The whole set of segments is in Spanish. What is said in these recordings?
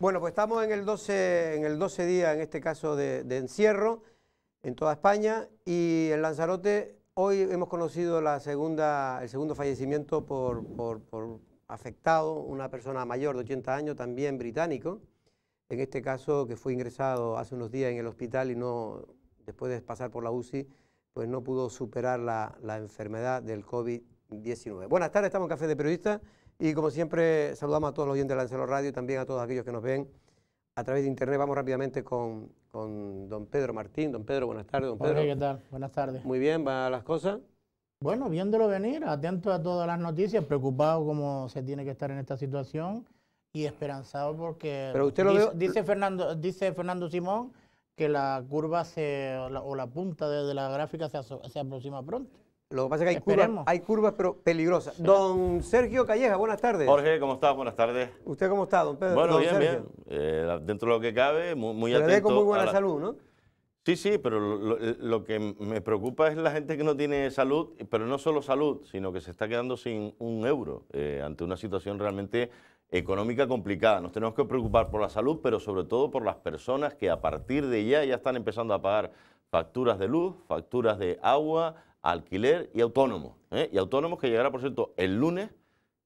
Bueno, pues estamos en el 12, en el 12 día, en este caso, de, encierro en toda España y en Lanzarote hoy hemos conocido la segunda, el segundo fallecimiento por, por, por afectado, una persona mayor de 80 años, también británico, en este caso que fue ingresado hace unos días en el hospital y no, después de pasar por la UCI, pues no pudo superar la, la enfermedad del COVID-19. Buenas tardes, estamos en Café de Periodistas. Y como siempre, saludamos a todos los oyentes de Lancelot Radio y también a todos aquellos que nos ven a través de internet. Vamos rápidamente con, don Pedro Martín. Don Pedro, buenas tardes. Don Pedro. ¿qué tal? Buenas tardes. Muy bien, ¿van las cosas? Bueno, viéndolo venir, atento a todas las noticias, preocupado como se tiene que estar en esta situación y esperanzado porque Pero usted lo dice, dice, Fernando, dice Fernando Simón que la curva se, o, la, punta de, la gráfica se aproxima pronto. Lo que pasa es que hay, curvas, hay curvas, pero peligrosas. Don Sergio Calleja, buenas tardes. Jorge, ¿cómo estás? Buenas tardes. ¿Usted cómo está, don Pedro? Bueno, bien, bien. Eh, dentro de lo que cabe, muy, muy pero atento. con muy buena salud, ¿no? Sí, sí, pero lo, que me preocupa es la gente que no tiene salud, pero no solo salud, sino que se está quedando sin un euro eh, ante una situación realmente económica complicada. Nos tenemos que preocupar por la salud, pero sobre todo por las personas que a partir de ya ya están empezando a pagar facturas de luz, facturas de agua, alquiler y autónomo, ¿eh? Y autónomos que llegará, por cierto, el lunes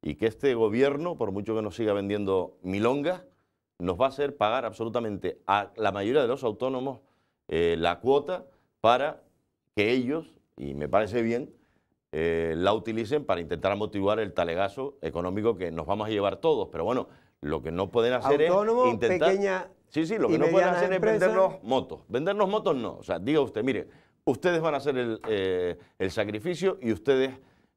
y que este gobierno, por mucho que nos siga vendiendo milongas, nos va a hacer pagar absolutamente a la mayoría de los autónomos eh, la cuota para que ellos, y me parece bien, eh, la utilicen para intentar motivar el talegazo económico que nos vamos a llevar todos. Pero bueno, lo que no pueden hacer es intentar... Pequeña sí, sí, lo que no pueden hacer es vendernos motos. Vendernos motos no. O sea, diga usted, mire, ustedes van a hacer el, eh, sacrificio y ustedes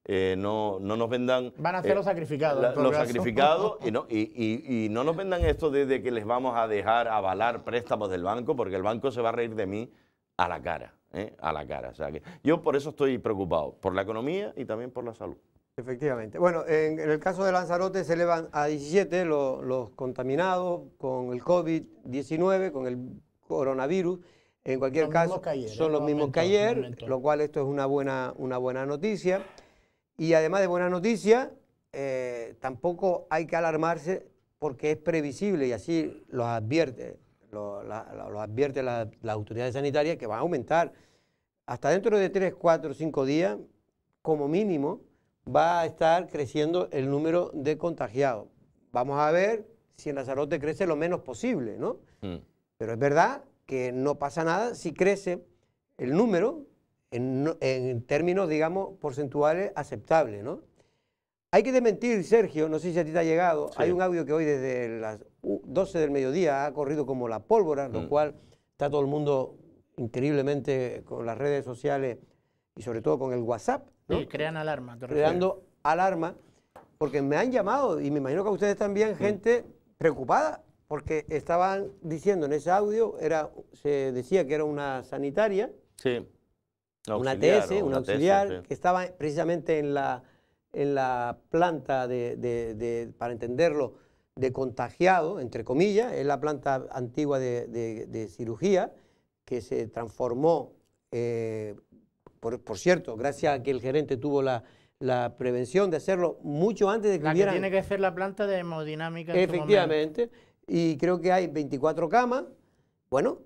eh, no, nos vendan... Van a hacer eh, los sacrificados. los sacrificados y no, y, no nos vendan esto desde que les vamos a dejar avalar préstamos del banco porque el banco se va a reír de mí a la cara. a la cara. O sea, que yo por eso estoy preocupado, por la economía y también por la salud. Efectivamente. Bueno, en, el caso de Lanzarote se elevan a 17 los, los contaminados con el COVID-19, con el coronavirus. En cualquier caso, son los ¿eh? mismos que ayer, lo cual esto es una buena, una buena noticia. Y además de buena noticia, eh, tampoco hay que alarmarse porque es previsible y así los advierte, lo, advierte la autoridad sanitaria que va a aumentar. Hasta dentro de 3, 4, 5 días, como mínimo, va a estar creciendo el número de contagiados. Vamos a ver si en Te crece lo menos posible, ¿no? Mm. Pero es verdad que no pasa nada si crece el número en, términos, digamos, porcentuales aceptables, ¿no? Hay que desmentir, Sergio, no sé si a ti te ha llegado, hay un audio que hoy desde las 12 del mediodía ha corrido como la pólvora, lo mm. cual está todo el mundo increíblemente con las redes sociales y sobre todo con el WhatsApp. ¿no? crean alarma. Creando alarma, porque me han llamado, y me imagino que a ustedes también, mm. gente preocupada porque estaban diciendo en ese audio, era, se decía que era una sanitaria, una TS, una, auxiliar, que estaba precisamente en la, en la planta de, para entenderlo, de contagiado, entre comillas, es la planta antigua de, cirugía, que se transformó, eh, por, cierto, gracias a que el gerente tuvo la, prevención de hacerlo mucho antes de que la que tiene que ser la planta de hemodinámica. Efectivamente y creo que hay 24 camas. Bueno,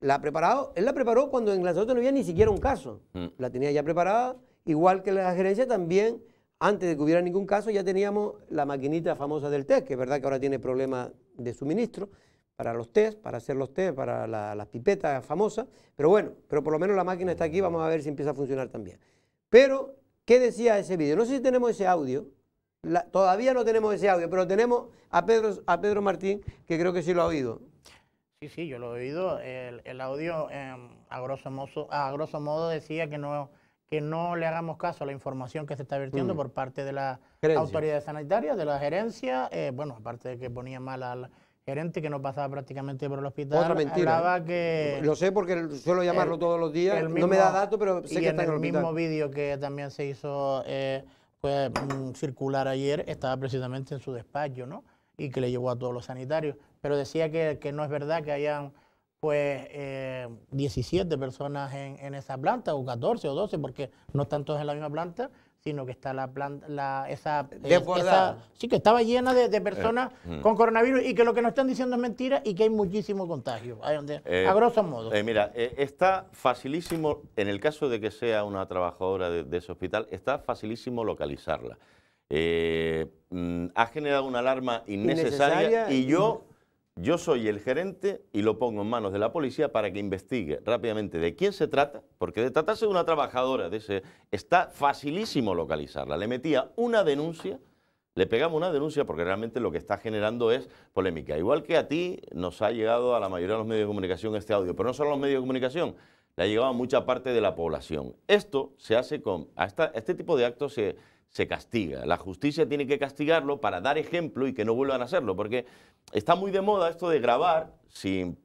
la ha preparado, él la preparó cuando en Lanzarote no había ni siquiera un caso. Mm. La tenía ya preparada, igual que la gerencia también, antes de que hubiera ningún caso, ya teníamos la maquinita famosa del test, que es verdad que ahora tiene problemas de suministro para los test, para hacer los test, para las pipetas famosas, pero bueno, pero por lo menos la máquina está aquí, vamos a ver si empieza a funcionar también. Pero, ¿qué decía ese vídeo? No sé si tenemos ese audio, todavía no tenemos ese audio, pero tenemos a Pedro, a Pedro Martín, que creo que sí lo ha oído. Sí, sí, yo lo he oído. El, audio, em, a, grosso modo, decía que no, que no le hagamos caso a la información que se está vertiendo mm. por parte de las autoridades sanitarias de la gerencia. Eh, bueno, aparte de que ponía mal al gerente que no pasaba prácticamente por el hospital. Otra mentira. lo sé porque suelo llamarlo todos los días. no me da datos, pero sé que está en el, mismo vídeo que también se hizo. Eh, fue mm, circular ayer, estaba precisamente en su despacho, ¿no? Y que le llevó a todos los sanitarios. Pero decía que, no es verdad que hayan, pues, eh, 17 personas en, en, esa planta, o 14 o 12, porque no están todos en la misma planta, sino que está la planta, eh, esa, sí que estaba llena de, personas eh, mm. con coronavirus y que lo que nos están diciendo es mentira y que hay muchísimo contagio, a eh, grosso modo. mira, está facilísimo, en el caso de que sea una trabajadora de, ese hospital, está facilísimo localizarla. Mm, ha generado una alarma innecesaria y yo yo soy el gerente y lo pongo en manos de la policía para que investigue rápidamente de quién se trata, porque de tratarse de una trabajadora de ese, está facilísimo localizarla. Le metía una denuncia, le pegamos una denuncia porque realmente lo que está generando es polémica. Igual que a ti nos ha llegado a la mayoría de los medios de comunicación este audio, pero no solo a los medios de comunicación, le ha llegado a mucha parte de la población. Esto se hace con, hasta este tipo de actos se se castiga. La justicia tiene que castigarlo para dar ejemplo y que no vuelvan a hacerlo, porque está muy de moda esto de grabar sin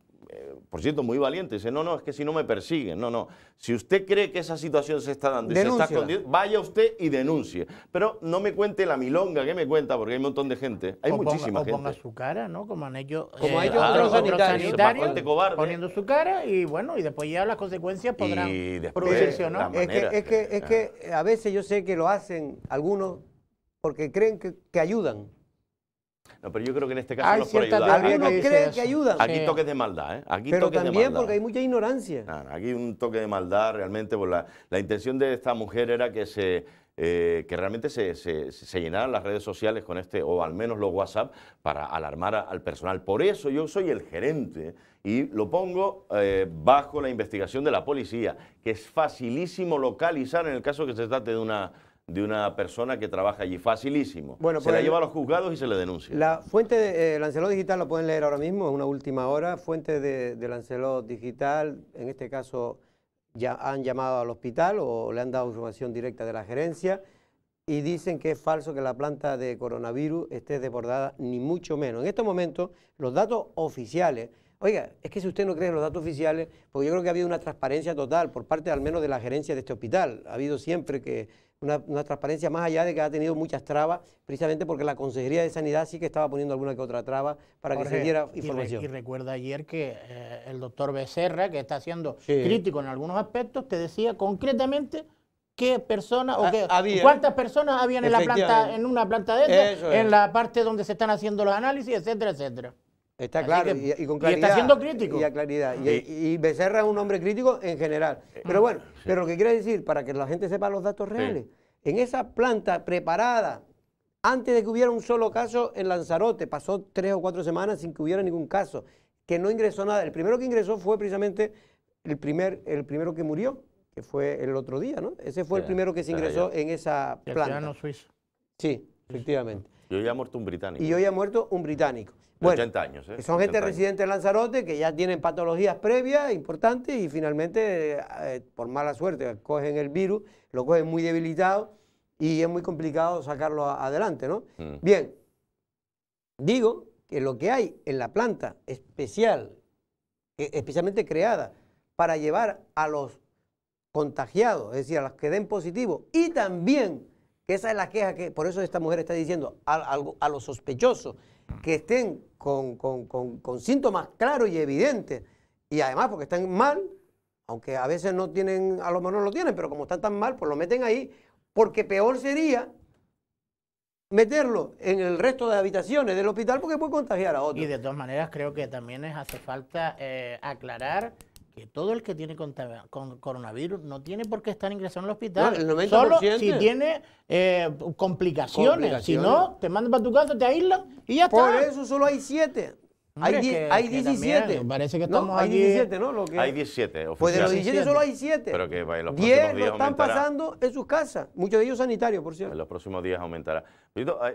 por cierto, muy valiente, dice, no, no, es que si no me persiguen, no, no. Si usted cree que esa situación se está dando se está escondiendo, vaya usted y denuncie. Pero no me cuente la milonga que me cuenta, porque hay un montón de gente, hay muchísima gente. ponga su cara, ¿no? Como han hecho, Como eh, sanitarios, poniendo su cara y bueno, y después ya las consecuencias podrán producirse no. es que, ah. a veces yo sé que lo hacen algunos porque creen que, que ayudan no, pero yo creo que en este caso no es por ayudar. que Aquí toques de maldad, ¿eh? Aquí pero también porque hay mucha ignorancia. aquí un toque de maldad realmente. Pues la, intención de esta mujer era que se eh, que realmente se, llenaran las redes sociales con este, o al menos los WhatsApp, para alarmar al personal. Por eso yo soy el gerente y lo pongo eh, bajo la investigación de la policía, que es facilísimo localizar en el caso que se trate de una de una persona que trabaja allí. Facilísimo. Bueno, se pues la lleva a los juzgados y se le denuncia. La fuente de eh, Lancelot Digital lo pueden leer ahora mismo, es una última hora. Fuente de, de Lancelot Digital, en este caso ya han llamado al hospital o le han dado información directa de la gerencia y dicen que es falso que la planta de coronavirus esté desbordada, ni mucho menos. En este momento los datos oficiales, oiga, es que si usted no cree en los datos oficiales, porque yo creo que ha habido una transparencia total por parte al menos de la gerencia de este hospital. Ha habido siempre que una, transparencia más allá de que ha tenido muchas trabas, precisamente porque la Consejería de Sanidad sí que estaba poniendo alguna que otra traba para que se diera información. Y, recuerda ayer que eh, el doctor Becerra, que está siendo crítico en algunos aspectos, te decía concretamente qué personas o ah, qué, cuántas personas habían en la planta en una planta de en la parte donde se están haciendo los análisis, etcétera, etcétera. Está claro, y, con claridad. Y está siendo crítico. Y a claridad. Y, Becerra es un hombre crítico en general. Eh, pero bueno, pero lo que quiere decir, para que la gente sepa los datos reales, en esa planta preparada, antes de que hubiera un solo caso en Lanzarote, pasó tres o cuatro semanas sin que hubiera ningún caso, que no ingresó nada. El primero que ingresó fue precisamente el, primer, el primero que murió, que fue el otro día, ¿no? Ese fue el primero que se ingresó en esa planta. El suizo. Sí, efectivamente. Y hoy ha muerto un británico. Y hoy ha muerto un británico. 80 años. ¿eh? son gente residente de Lanzarote que ya tienen patologías previas importantes y finalmente, eh, por mala suerte, cogen el virus, lo cogen muy debilitado y es muy complicado sacarlo adelante, ¿no? Mm. Bien, digo que lo que hay en la planta especial, e, especialmente creada para llevar a los contagiados, es decir, a los que den positivo y también esa es la queja que por eso esta mujer está diciendo a, a, los sospechosos que estén con, síntomas claros y evidentes y además porque están mal, aunque a veces no tienen, a lo mejor no lo tienen, pero como están tan mal, pues lo meten ahí, porque peor sería meterlo en el resto de habitaciones del hospital porque puede contagiar a otros. Y de todas maneras creo que también hace falta eh, aclarar que todo el que tiene coronavirus no tiene por qué estar ingresado en el hospital. Solo si tiene eh, complicaciones. Si no, te mandan para tu casa, te aíslan y ya está. Por eso solo hay siete. hay, diecisiete, hay 17. parece que estamos no, hay diecisiete, 17, ¿no? Lo que... Hay 17 oficiales. Pues de los 17 solo hay siete. Pero que en los próximos días lo están pasando en sus casas. Muchos de ellos sanitarios, por cierto. En los próximos días aumentará.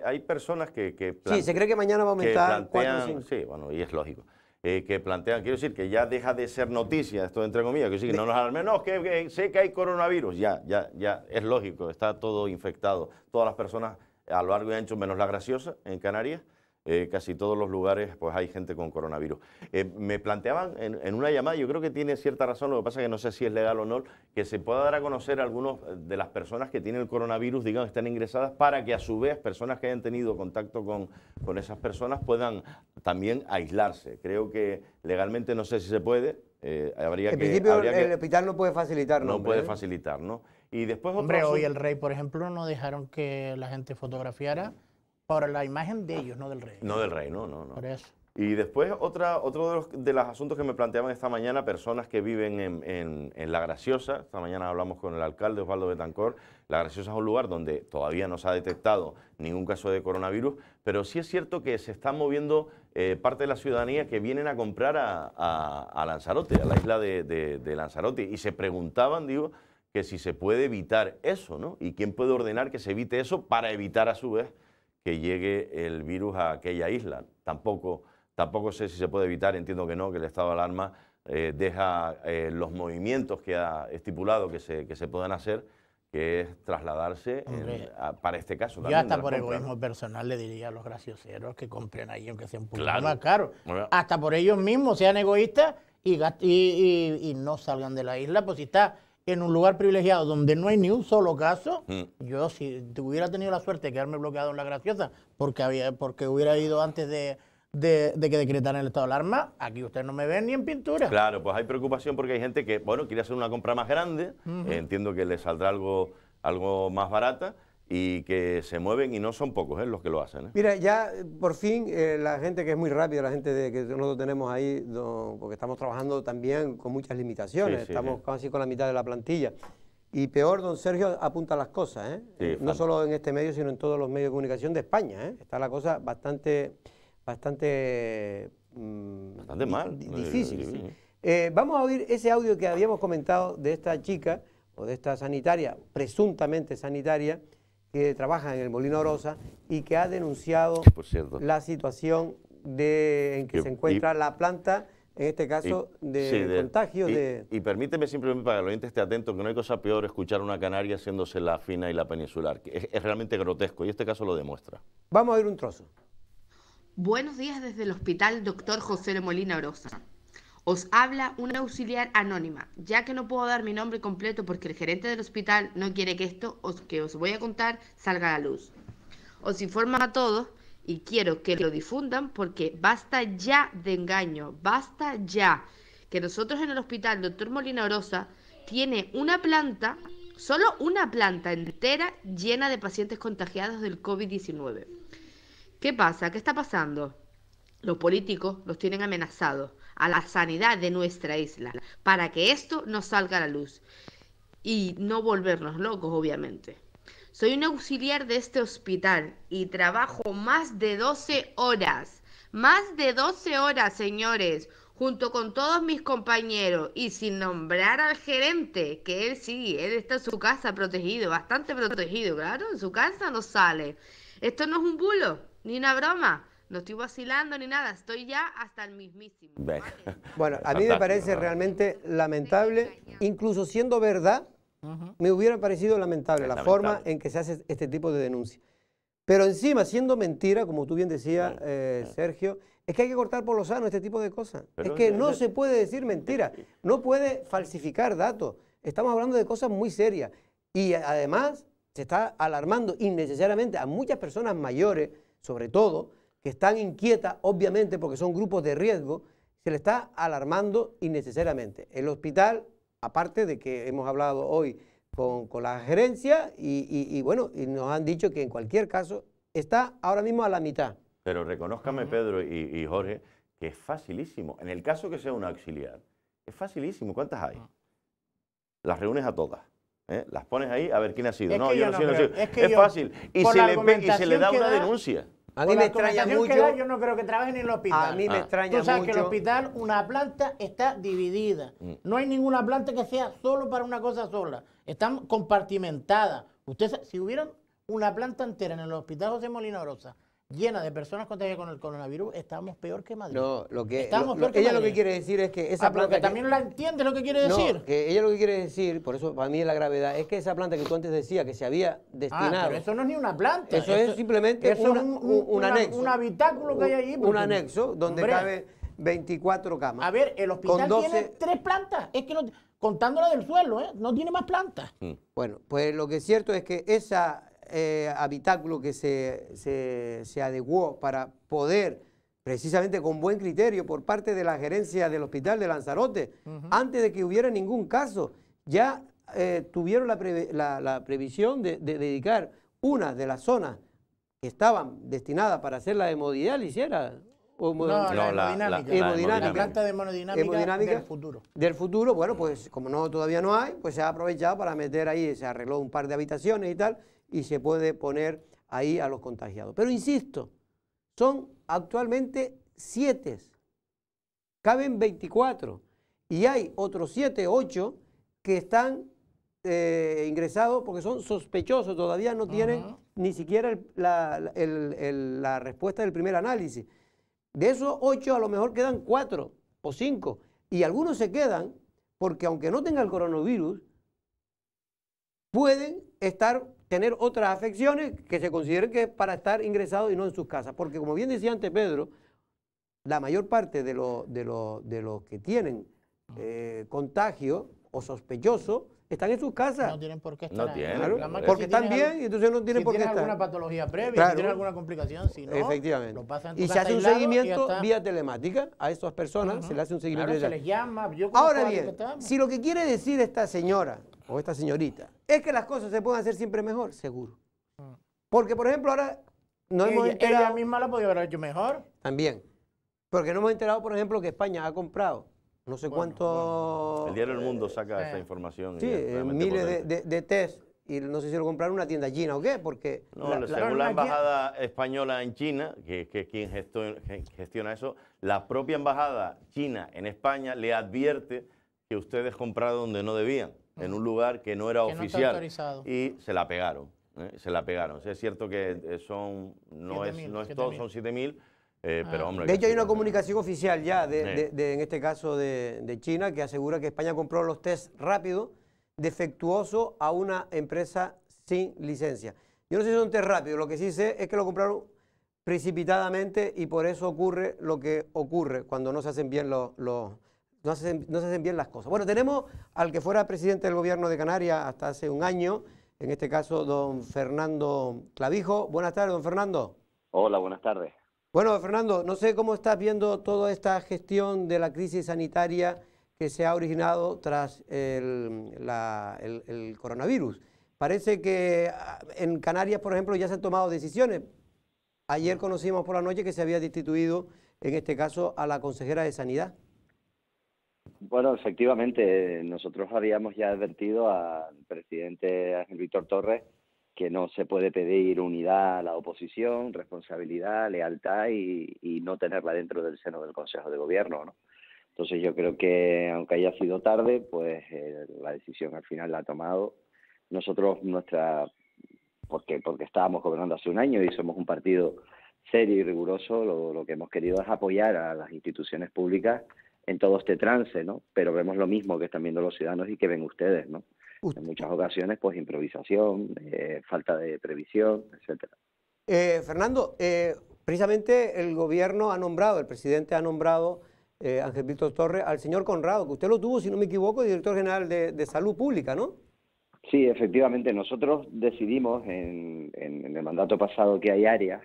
Hay, personas que, Sí, se cree que mañana va a aumentar o Sí, bueno, y es lógico. Eh, que plantean, quiero decir, que ya deja de ser noticia, esto entre comillas, que sí, no nos al menos, que, que, sé que hay coronavirus, ya, ya, ya, es lógico, está todo infectado, todas las personas a lo largo y ancho, menos la graciosa, en Canarias, eh, casi todos los lugares pues hay gente con coronavirus. Eh, me planteaban en, una llamada, yo creo que tiene cierta razón, lo que pasa es que no sé si es legal o no, que se pueda dar a conocer a algunos eh, de las personas que tienen el coronavirus, digamos, están ingresadas, para que a su vez personas que hayan tenido contacto con, esas personas puedan también aislarse. Creo que legalmente no sé si se puede. habría en principio el hospital no puede facilitar, ¿no? puede facilitar, ¿no? Y después Hombre, hoy el rey, por ejemplo, no dejaron que la gente fotografiara por la imagen de ellos, no del rey. No del rey, no, no, no. Por eso. Y después, otra, otro de los, de los asuntos que me planteaban esta mañana personas que viven en, en, La Graciosa, esta mañana hablamos con el alcalde Osvaldo Betancor, La Graciosa es un lugar donde todavía no se ha detectado ningún caso de coronavirus, pero sí es cierto que se está moviendo eh, parte de la ciudadanía que vienen a comprar a, a, Lanzarote, a la isla de, de, de Lanzarote, y se preguntaban, digo, que si se puede evitar eso, ¿no? Y quién puede ordenar que se evite eso para evitar a su vez que llegue el virus a aquella isla. Tampoco, tampoco sé si se puede evitar, entiendo que no, que el estado de alarma eh, deja eh, los movimientos que ha estipulado que se, que se puedan hacer, que es trasladarse para este caso. Yo hasta por egoísmo personal le diría a los gracioseros que compren ahí, aunque sea un poco más caro. Hasta por ellos mismos sean egoístas y, y, y no salgan de la isla, pues si está en un lugar privilegiado donde no hay ni un solo caso, mm. yo si hubiera tenido la suerte de quedarme bloqueado en La Graciosa porque, había, porque hubiera ido antes de, de, que decretaran el estado de alarma, aquí usted no me ve ni en pintura. Claro, pues hay preocupación porque hay gente que, bueno, quiere hacer una compra más grande, entiendo que le saldrá algo, algo más barata, y que se mueven y no son pocos ¿eh? los que lo hacen. ¿eh? Mira, ya eh, por fin eh, la gente que es muy rápida, la gente de, que nosotros tenemos ahí, porque estamos trabajando también con muchas limitaciones, estamos casi con la mitad de la plantilla. Y peor, don Sergio apunta las cosas, no solo en este medio, sino en todos los medios de comunicación de España. Está la cosa bastante, bastante, mm, bastante mal, difícil. vamos a oír ese audio que habíamos comentado de esta chica o de esta sanitaria, presuntamente sanitaria, que trabaja en el Molino Rosa y que ha denunciado la situación en que, se encuentra la planta, en este caso, de contagio. Y, de... y permíteme simplemente para que el oyente esté atento, que no hay cosa peor escuchar una canaria haciéndose la fina y la peninsular, que es, realmente grotesco y este caso lo demuestra. Vamos a oír un trozo. Buenos días desde el hospital, doctor José de Molina Rosa. Os habla una auxiliar anónima, ya que no puedo dar mi nombre completo porque el gerente del hospital no quiere que esto que os voy a contar salga a la luz. Os informo a todos y quiero que lo difundan porque basta ya de engaño, basta ya. Que nosotros en el hospital, doctor Molina Orosa, tiene una planta, solo una planta entera llena de pacientes contagiados del COVID-19. ¿Qué pasa? ¿Qué está pasando? Los políticos los tienen amenazados a la sanidad de nuestra isla, para que esto nos salga a la luz y no volvernos locos, obviamente. Soy un auxiliar de este hospital y trabajo más de 12 horas, más de 12 horas, señores, junto con todos mis compañeros y sin nombrar al gerente, que él sí, él está en su casa protegido, bastante protegido, claro, en su casa no sale. Esto no es un bulo, ni una broma. No estoy vacilando ni nada, estoy ya hasta el mismísimo. Bueno, a mí me parece realmente lamentable, incluso siendo verdad, me hubiera parecido lamentable la forma en que se hace este tipo de denuncia. Pero encima, siendo mentira, como tú bien decías, eh, Sergio, es que hay que cortar por lo sano este tipo de cosas. es que no se puede decir mentira, no puede falsificar datos. Estamos hablando de cosas muy serias. Y además se está alarmando innecesariamente a muchas personas mayores, sobre todo, que están inquietas, obviamente, porque son grupos de riesgo, se le está alarmando innecesariamente. El hospital, aparte de que hemos hablado hoy con, con la gerencia, y, bueno, y nos han dicho que en cualquier caso está ahora mismo a la mitad. Pero reconozcame, Pedro y, Jorge, que es facilísimo. En el caso que sea un auxiliar, es facilísimo. ¿Cuántas hay? Mm. Las reúnes a todas. ¿eh? Las pones ahí a ver quién ha sido. Es no, yo no, Es, fácil. Y se, le, da una denuncia. A mí me extraña mucho. yo no creo que trabajen en el hospital. A mí me ah. extraña mucho. Tú sabes que el hospital, una planta está dividida. Mm. No hay ninguna planta que sea solo para una cosa sola. Están compartimentadas. Ustedes si hubieran una planta entera en el hospital José Molina Rosa, llena de personas contagiadas con el coronavirus, estamos peor que Madrid. No, lo que, estamos peor que ella lo que quiere decir es que esa planta... también la entiende lo que quiere decir. que ella lo que quiere decir, por eso para mí es la gravedad, es que esa planta que tú antes decías que se había destinado... Ah, pero eso no es ni una planta. Eso, es simplemente un, un, anexo. Un habitáculo que hay allí. Un anexo donde cabe 24 camas. A ver, el hospital tiene tres plantas. Es que no, contándola del suelo, ¿eh? no tiene más plantas. Mm. Bueno, pues lo que es cierto es que esa eh, habitáculo que se, se, adecuó para poder, precisamente con buen criterio por parte de la gerencia del hospital de Lanzarote, antes de que hubiera ningún caso, ya eh, tuvieron la, la, previsión de, dedicar una de las zonas que estaban destinadas para hacer la hemodiálisis, o la, hemodinámica. La, de hemodinámica, del futuro. Del futuro, bueno, pues como no todavía no hay, pues se ha aprovechado para meter ahí, se arregló un par de habitaciones y tal, y se puede poner ahí a los contagiados. Pero insisto, son actualmente siete caben 24 y hay otros 7, 8 que están eh, ingresados porque son sospechosos, todavía no tienen ni siquiera la, respuesta del primer análisis. De esos ocho a lo mejor quedan cuatro o cinco y algunos se quedan porque aunque no tengan el coronavirus, pueden estar tener otras afecciones que se consideren que es para estar ingresados y no en sus casas. Porque como bien decía antes Pedro, la mayor parte de los de de los que tienen eh, contagio o sospechoso están en sus casas. No tienen por qué estar. No tienen. porque están bien y entonces no tienen por qué estar. Si tienen alguna patología previa, si tienen alguna complicación, si no, Efectivamente. Lo y se hace un seguimiento vía telemática a estas personas, se le hace un seguimiento. se les llama. Yo Ahora bien, si lo que quiere decir esta señora o esta señorita, es que las cosas se pueden hacer siempre mejor, seguro. Porque, por ejemplo, ahora no hemos ella, enterado. misma la podía haber hecho mejor. También. Porque no hemos enterado, por ejemplo, que España ha comprado no sé cuánto. El Diario del Mundo eh, saca esa información. Sí, miles de, de, test. Y no sé si lo compraron una tienda china o qué, porque. No, según la, embajada española en China, que, es quien gestiona eso, la propia embajada china en España le advierte que ustedes compraron donde no debían en un lugar que no era oficial y se la pegaron. ¿eh? se la pegaron. es cierto que eh, son, no es, todo, son 7.000, eh, ah, pero hombre... De hecho, hay una comunicación oficial ya, en este caso de, China, que asegura que España compró los test rápidos, defectuoso a una empresa sin licencia. Yo no sé si son test rápidos, lo que sí sé es que lo compraron precipitadamente y por eso ocurre lo que ocurre cuando no se hacen bien los, los no se, hacen, bien las cosas. Bueno, tenemos al que fuera presidente del gobierno de Canarias hasta hace un año, en este caso don Fernando Clavijo. Buenas tardes, don Fernando. Hola, buenas tardes. Bueno, Fernando, no sé cómo estás viendo toda esta gestión de la crisis sanitaria que se ha originado tras el coronavirus. Parece que ah, en Canarias, por ejemplo, ya se han tomado decisiones. Ayer conocimos por la noche que se había destituido, en este caso, a la consejera de Sanidad. Bueno, efectivamente, nosotros habíamos ya advertido al presidente Ángel Víctor Torres que no se puede pedir unidad a la oposición, responsabilidad, lealtad y, no tenerla dentro del seno del Consejo de Gobierno. Entonces yo creo que aunque haya sido tarde, pues eh, la decisión al final la ha tomado. Nosotros nuestra porque porque estábamos gobernando hace un año y somos un partido serio y riguroso, lo, lo que hemos querido es apoyar a las instituciones públicas en todo este trance, ¿no? Pero vemos lo mismo que están viendo los ciudadanos y que ven ustedes, ¿no? en muchas ocasiones, pues improvisación, eh, falta de previsión, etcétera. Eh, Fernando, eh, precisamente el gobierno ha nombrado, el presidente ha nombrado Ángel Víctor Torres al señor Conrado, que usted lo tuvo, si no me equivoco, director general de, Salud Pública, ¿no? Sí, efectivamente. Nosotros decidimos en el mandato pasado que hay áreas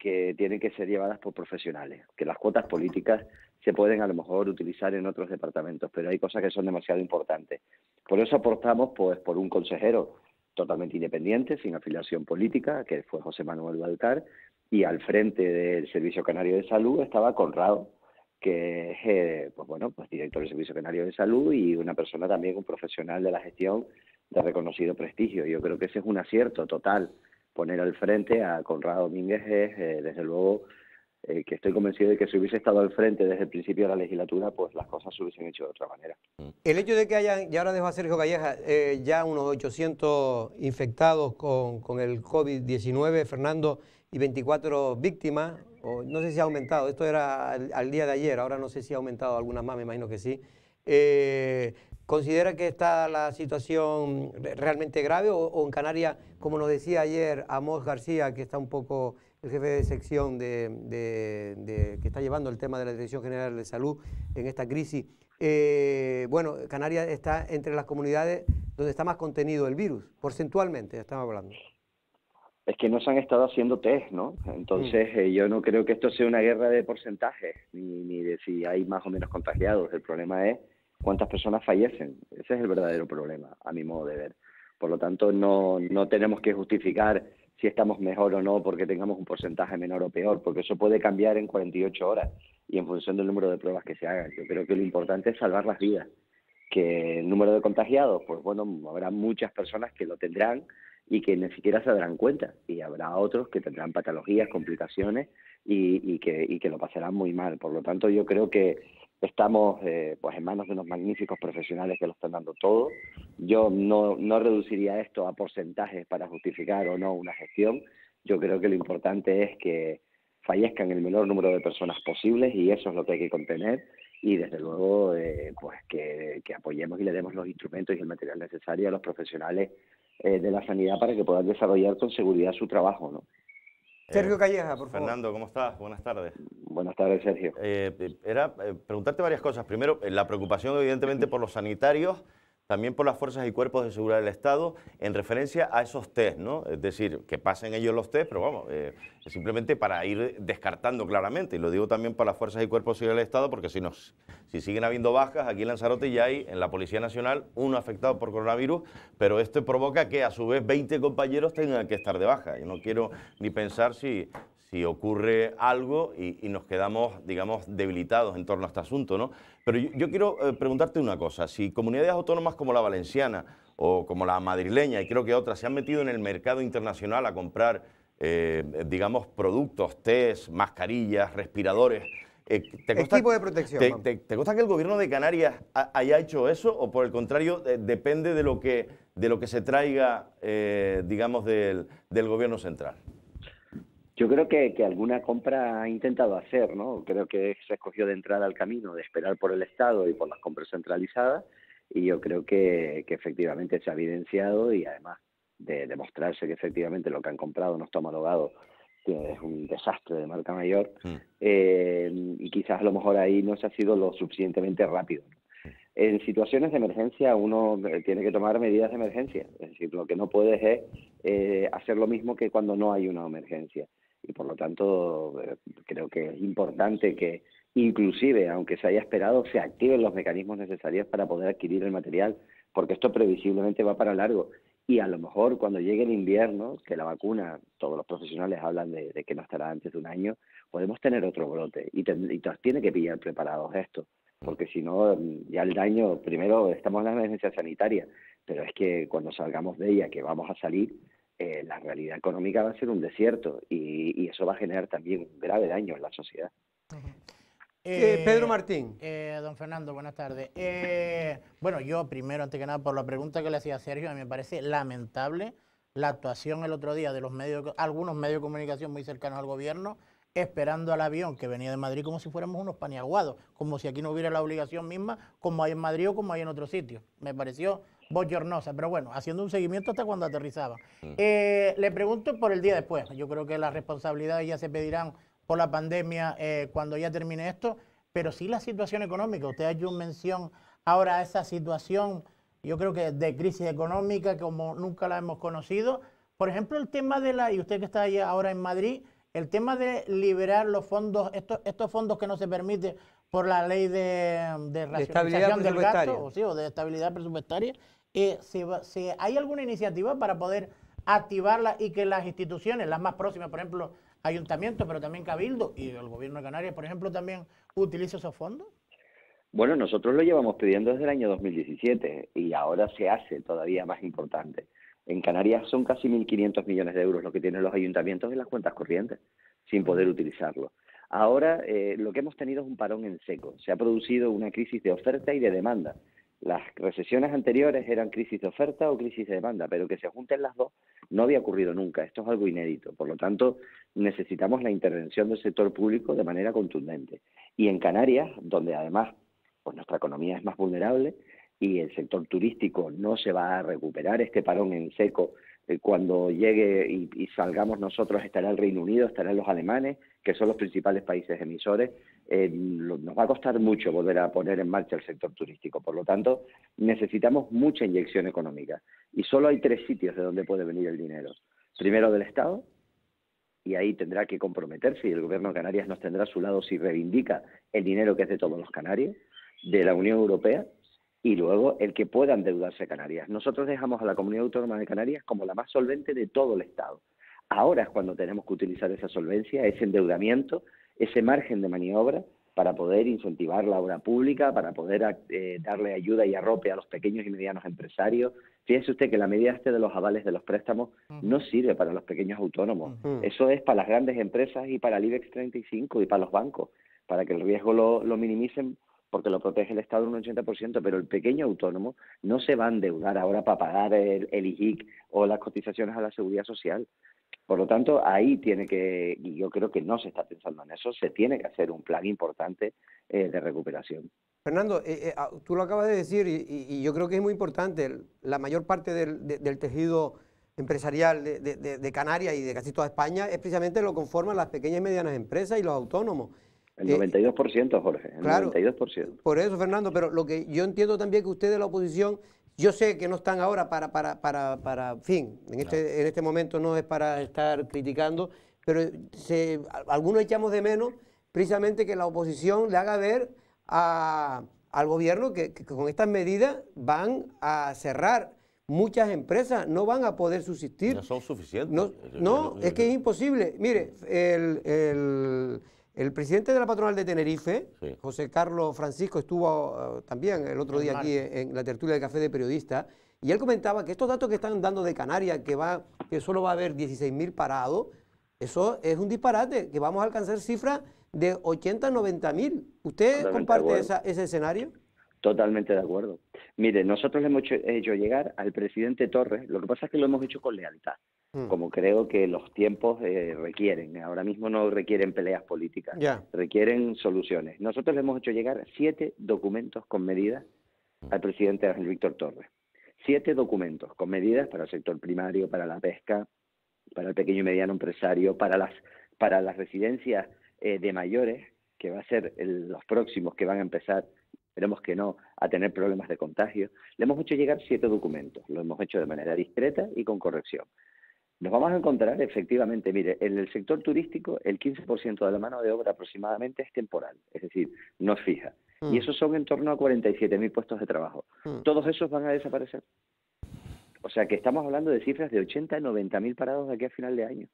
que tienen que ser llevadas por profesionales, que las cuotas políticas se pueden a lo mejor utilizar en otros departamentos, pero hay cosas que son demasiado importantes. Por eso aportamos pues por un consejero totalmente independiente, sin afiliación política, que fue José Manuel Baltar, y al frente del Servicio Canario de Salud estaba Conrado, que es eh, pues bueno, pues director del Servicio Canario de Salud y una persona también, un profesional de la gestión de reconocido prestigio. Yo creo que ese es un acierto total. Poner al frente a Conrado Domínguez eh, desde luego, eh, que estoy convencido de que si hubiese estado al frente desde el principio de la legislatura, pues las cosas se hubiesen hecho de otra manera. Mm. El hecho de que hayan, y ahora dejo a Sergio Calleja, eh, ya unos 800 infectados con, con el COVID-19, Fernando, y 24 víctimas, o, no sé si ha aumentado, esto era al, día de ayer, ahora no sé si ha aumentado algunas más, me imagino que sí. Eh, ¿Considera que está la situación realmente grave o, en Canarias, como nos decía ayer Amos García, que está un poco el jefe de sección de, que está llevando el tema de la Dirección General de Salud en esta crisis, eh, bueno, Canarias está entre las comunidades donde está más contenido el virus, porcentualmente, estamos hablando? Es que no se han estado haciendo test, ¿no? Entonces mm. eh, yo no creo que esto sea una guerra de porcentajes, ni de si hay más o menos contagiados, el problema es cuántas personas fallecen. Ese es el verdadero problema, a mi modo de ver. Por lo tanto, no, no tenemos que justificar si estamos mejor o no porque tengamos un porcentaje menor o peor, porque eso puede cambiar en 48 horas y en función del número de pruebas que se hagan. Yo creo que lo importante es salvar las vidas. Que el número de contagiados, pues bueno, habrá muchas personas que lo tendrán y que ni siquiera se darán cuenta. Y habrá otros que tendrán patologías, complicaciones y, y, que, y que lo pasarán muy mal. Por lo tanto, yo creo que Estamos eh, pues en manos de unos magníficos profesionales que lo están dando todo. Yo no, no reduciría esto a porcentajes para justificar o no una gestión. Yo creo que lo importante es que fallezcan el menor número de personas posibles y eso es lo que hay que contener y desde luego eh, pues que, apoyemos y le demos los instrumentos y el material necesario a los profesionales eh, de la sanidad para que puedan desarrollar con seguridad su trabajo, ¿no? Sergio eh, Calleja, por favor. Fernando, ¿cómo estás? Buenas tardes. Buenas tardes, Sergio. Eh, era eh, preguntarte varias cosas. Primero, la preocupación evidentemente por los sanitarios también por las fuerzas y cuerpos de seguridad del Estado en referencia a esos test, ¿no? Es decir, que pasen ellos los test, pero vamos, eh, simplemente para ir descartando claramente. Y lo digo también para las fuerzas y cuerpos de seguridad del Estado, porque si, nos, si siguen habiendo bajas, aquí en Lanzarote ya hay en la Policía Nacional uno afectado por coronavirus, pero esto provoca que a su vez 20 compañeros tengan que estar de baja. Yo no quiero ni pensar si, si ocurre algo y, nos quedamos, digamos, debilitados en torno a este asunto, ¿no? Pero yo, quiero eh, preguntarte una cosa, si comunidades autónomas como la valenciana o como la madrileña y creo que otras se han metido en el mercado internacional a comprar, eh, digamos, productos, test, mascarillas, respiradores... Eh, ¿te consta, de protección. Te, te, que el gobierno de Canarias haya hecho eso o por el contrario depende de lo que, de lo que se traiga, digamos, del, del gobierno central? Yo creo que, alguna compra ha intentado hacer, ¿no? Creo que se escogió de entrada al camino de esperar por el Estado y por las compras centralizadas y yo creo que, efectivamente se ha evidenciado y además de demostrarse que efectivamente lo que han comprado no está homologado que es un desastre de marca mayor, mm. eh, y quizás a lo mejor ahí no se ha sido lo suficientemente rápido. En situaciones de emergencia uno eh, tiene que tomar medidas de emergencia, es decir, lo que no puedes es eh, hacer lo mismo que cuando no hay una emergencia y por lo tanto eh, creo que es importante que inclusive, aunque se haya esperado, se activen los mecanismos necesarios para poder adquirir el material, porque esto previsiblemente va para largo. Y a lo mejor cuando llegue el invierno, que la vacuna, todos los profesionales hablan de, que no estará antes de un año, podemos tener otro brote y, ten, y tiene que pillar preparados esto, porque si no, mm, ya el daño, primero estamos en la emergencia sanitaria, pero es que cuando salgamos de ella, que vamos a salir, eh, la realidad económica va a ser un desierto y, eso va a generar también un grave daño en la sociedad. Eh, Pedro Martín. Eh, don Fernando, buenas tardes. bueno, yo primero, antes que nada, por la pregunta que le hacía Sergio, me parece lamentable la actuación el otro día de los medios, algunos medios de comunicación muy cercanos al gobierno, esperando al avión que venía de Madrid como si fuéramos unos paniaguados, como si aquí no hubiera la obligación misma, como hay en Madrid o como hay en otro sitio. Me pareció bochornosa, pero bueno, haciendo un seguimiento hasta cuando aterrizaba. Mm. Eh, le pregunto por el día después. Yo creo que las responsabilidades ya se pedirán por la pandemia eh, cuando ya termine esto, pero sí la situación económica. Usted ha hecho mención ahora a esa situación, yo creo que de crisis económica como nunca la hemos conocido. Por ejemplo, el tema de la, y usted que está ahí ahora en Madrid, el tema de liberar los fondos, estos, estos fondos que no se permite por la ley de, de racionalización del gasto o, sí, o de estabilidad presupuestaria, ¿hay alguna iniciativa para poder activarla y que las instituciones, las más próximas, por ejemplo, ayuntamientos, pero también Cabildo y el gobierno de Canarias, por ejemplo, también utilice esos fondos? Bueno, nosotros lo llevamos pidiendo desde el año 2017 y ahora se hace todavía más importante. En Canarias son casi 1.500 millones de euros lo que tienen los ayuntamientos en las cuentas corrientes, sin poder utilizarlo. Ahora eh, lo que hemos tenido es un parón en seco. Se ha producido una crisis de oferta y de demanda las recesiones anteriores eran crisis de oferta o crisis de demanda, pero que se junten las dos no había ocurrido nunca. Esto es algo inédito. Por lo tanto, necesitamos la intervención del sector público de manera contundente. Y en Canarias, donde además pues nuestra economía es más vulnerable y el sector turístico no se va a recuperar, este parón en seco, eh, cuando llegue y salgamos nosotros estará el Reino Unido, estarán los alemanes, que son los principales países emisores, eh, nos va a costar mucho volver a poner en marcha el sector turístico. Por lo tanto, necesitamos mucha inyección económica. Y solo hay tres sitios de donde puede venir el dinero. Primero del Estado, y ahí tendrá que comprometerse y el Gobierno de Canarias nos tendrá a su lado si reivindica el dinero que es de todos los canarios, de la Unión Europea, y luego el que puedan endeudarse Canarias. Nosotros dejamos a la Comunidad Autónoma de Canarias como la más solvente de todo el Estado. Ahora es cuando tenemos que utilizar esa solvencia, ese endeudamiento, ese margen de maniobra para poder incentivar la obra pública, para poder eh, darle ayuda y arrope a los pequeños y medianos empresarios. Fíjese usted que la medida este de los avales de los préstamos no sirve para los pequeños autónomos. Mm. Eso es para las grandes empresas y para el IBEX 35 y para los bancos, para que el riesgo lo, minimicen porque lo protege el Estado un 80%, pero el pequeño autónomo no se va a endeudar ahora para pagar el, el o las cotizaciones a la seguridad social. Por lo tanto, ahí tiene que, y yo creo que no se está pensando en eso, se tiene que hacer un plan importante eh, de recuperación. Fernando, eh, eh, ah, tú lo acabas de decir y, yo creo que es muy importante, la mayor parte del, tejido empresarial de, Canarias y de casi toda España es precisamente lo conforman las pequeñas y medianas empresas y los autónomos. El 92%, Jorge, el 92%. Por eso, Fernando, pero lo que yo entiendo también que ustedes, la oposición, yo sé que no están ahora para, para, fin, en, este, en este momento no es para estar criticando, pero algunos echamos de menos precisamente que la oposición le haga ver a, al gobierno que, con estas medidas van a cerrar muchas empresas, no van a poder subsistir. Ya son suficientes. No, es que es imposible. Mire, el el presidente de la patronal de Tenerife, José Carlos Francisco, estuvo eh, también el otro día aquí en, la tertulia de café de periodistas y él comentaba que estos datos que están dando de Canarias, que, que solo va a haber 16.000 parados, eso es un disparate, que vamos a alcanzar cifras de 80, 90 mil. ¿Usted comparte ese escenario? Totalmente de acuerdo. Mire, nosotros le hemos hecho llegar al presidente Torres, lo que pasa es que lo hemos hecho con lealtad. Mm. como creo que los tiempos eh, requieren. Ahora mismo no requieren peleas políticas, requieren soluciones. Nosotros le hemos hecho llegar siete documentos con medidas mm. al presidente Ángel Víctor Torres. Siete documentos con medidas para el sector primario, para la pesca, para el pequeño y mediano empresario, para las, para las residencias eh, de mayores, que va a ser los próximos que van a empezar esperemos que no, a tener problemas de contagio. Le hemos hecho llegar siete documentos, lo hemos hecho de manera discreta y con corrección. Nos vamos a encontrar, efectivamente, mire, en el sector turístico el 15% de la mano de obra aproximadamente es temporal, es decir, no es fija. Y mm. esos son en torno a 47.000 puestos de trabajo. Mm. Todos esos van a desaparecer. O sea que estamos hablando de cifras de 80 a 90.000 parados de aquí a final de año.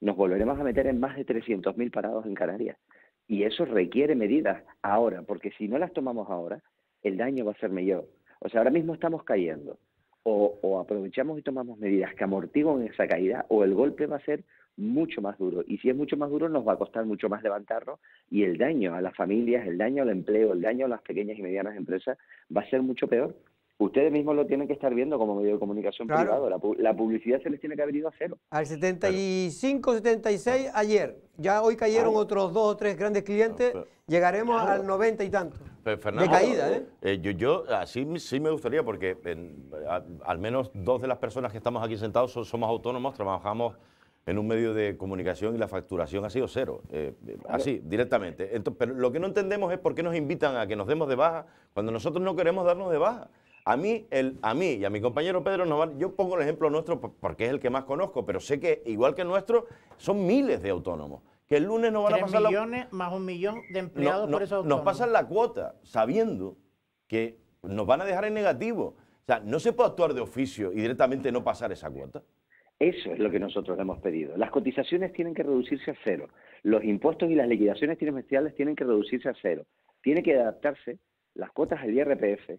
Nos volveremos a meter en más de 300.000 parados en Canarias. Y eso requiere medidas ahora, porque si no las tomamos ahora, el daño va a ser mayor. O sea, ahora mismo estamos cayendo o, aprovechamos y tomamos medidas que amortiguan esa caída o el golpe va a ser mucho más duro. Y si es mucho más duro, nos va a costar mucho más levantarnos y el daño a las familias, el daño al empleo, el daño a las pequeñas y medianas empresas va a ser mucho peor. Ustedes mismos lo tienen que estar viendo como medio de comunicación privado. La, publicidad se les tiene que haber ido a cero. Al 75, 76 ayer. Ya hoy cayeron otros dos o tres grandes clientes. Ah, Llegaremos al 90 y tanto de caída, ¿eh? eh yo, así sí me gustaría, porque al menos dos de las personas que estamos aquí sentados somos autónomos, trabajamos en un medio de comunicación y la facturación ha sido cero, eh, eh, así, directamente. Entonces, pero lo que no entendemos es por qué nos invitan a que nos demos de baja cuando nosotros no queremos darnos de baja. A mí, el, a mí y a mi compañero Pedro Noval, yo pongo el ejemplo nuestro porque es el que más conozco, pero sé que, igual que nuestro, son miles de autónomos que el lunes no van a pasar millones más un millón de empleados por esos Nos pasan la cuota sabiendo que nos van a dejar en negativo. O sea, no se puede actuar de oficio y directamente no pasar esa cuota. Eso es lo que nosotros hemos pedido. Las cotizaciones tienen que reducirse a cero. Los impuestos y las liquidaciones trimestrales tienen que reducirse a cero. Tiene que adaptarse las cuotas al IRPF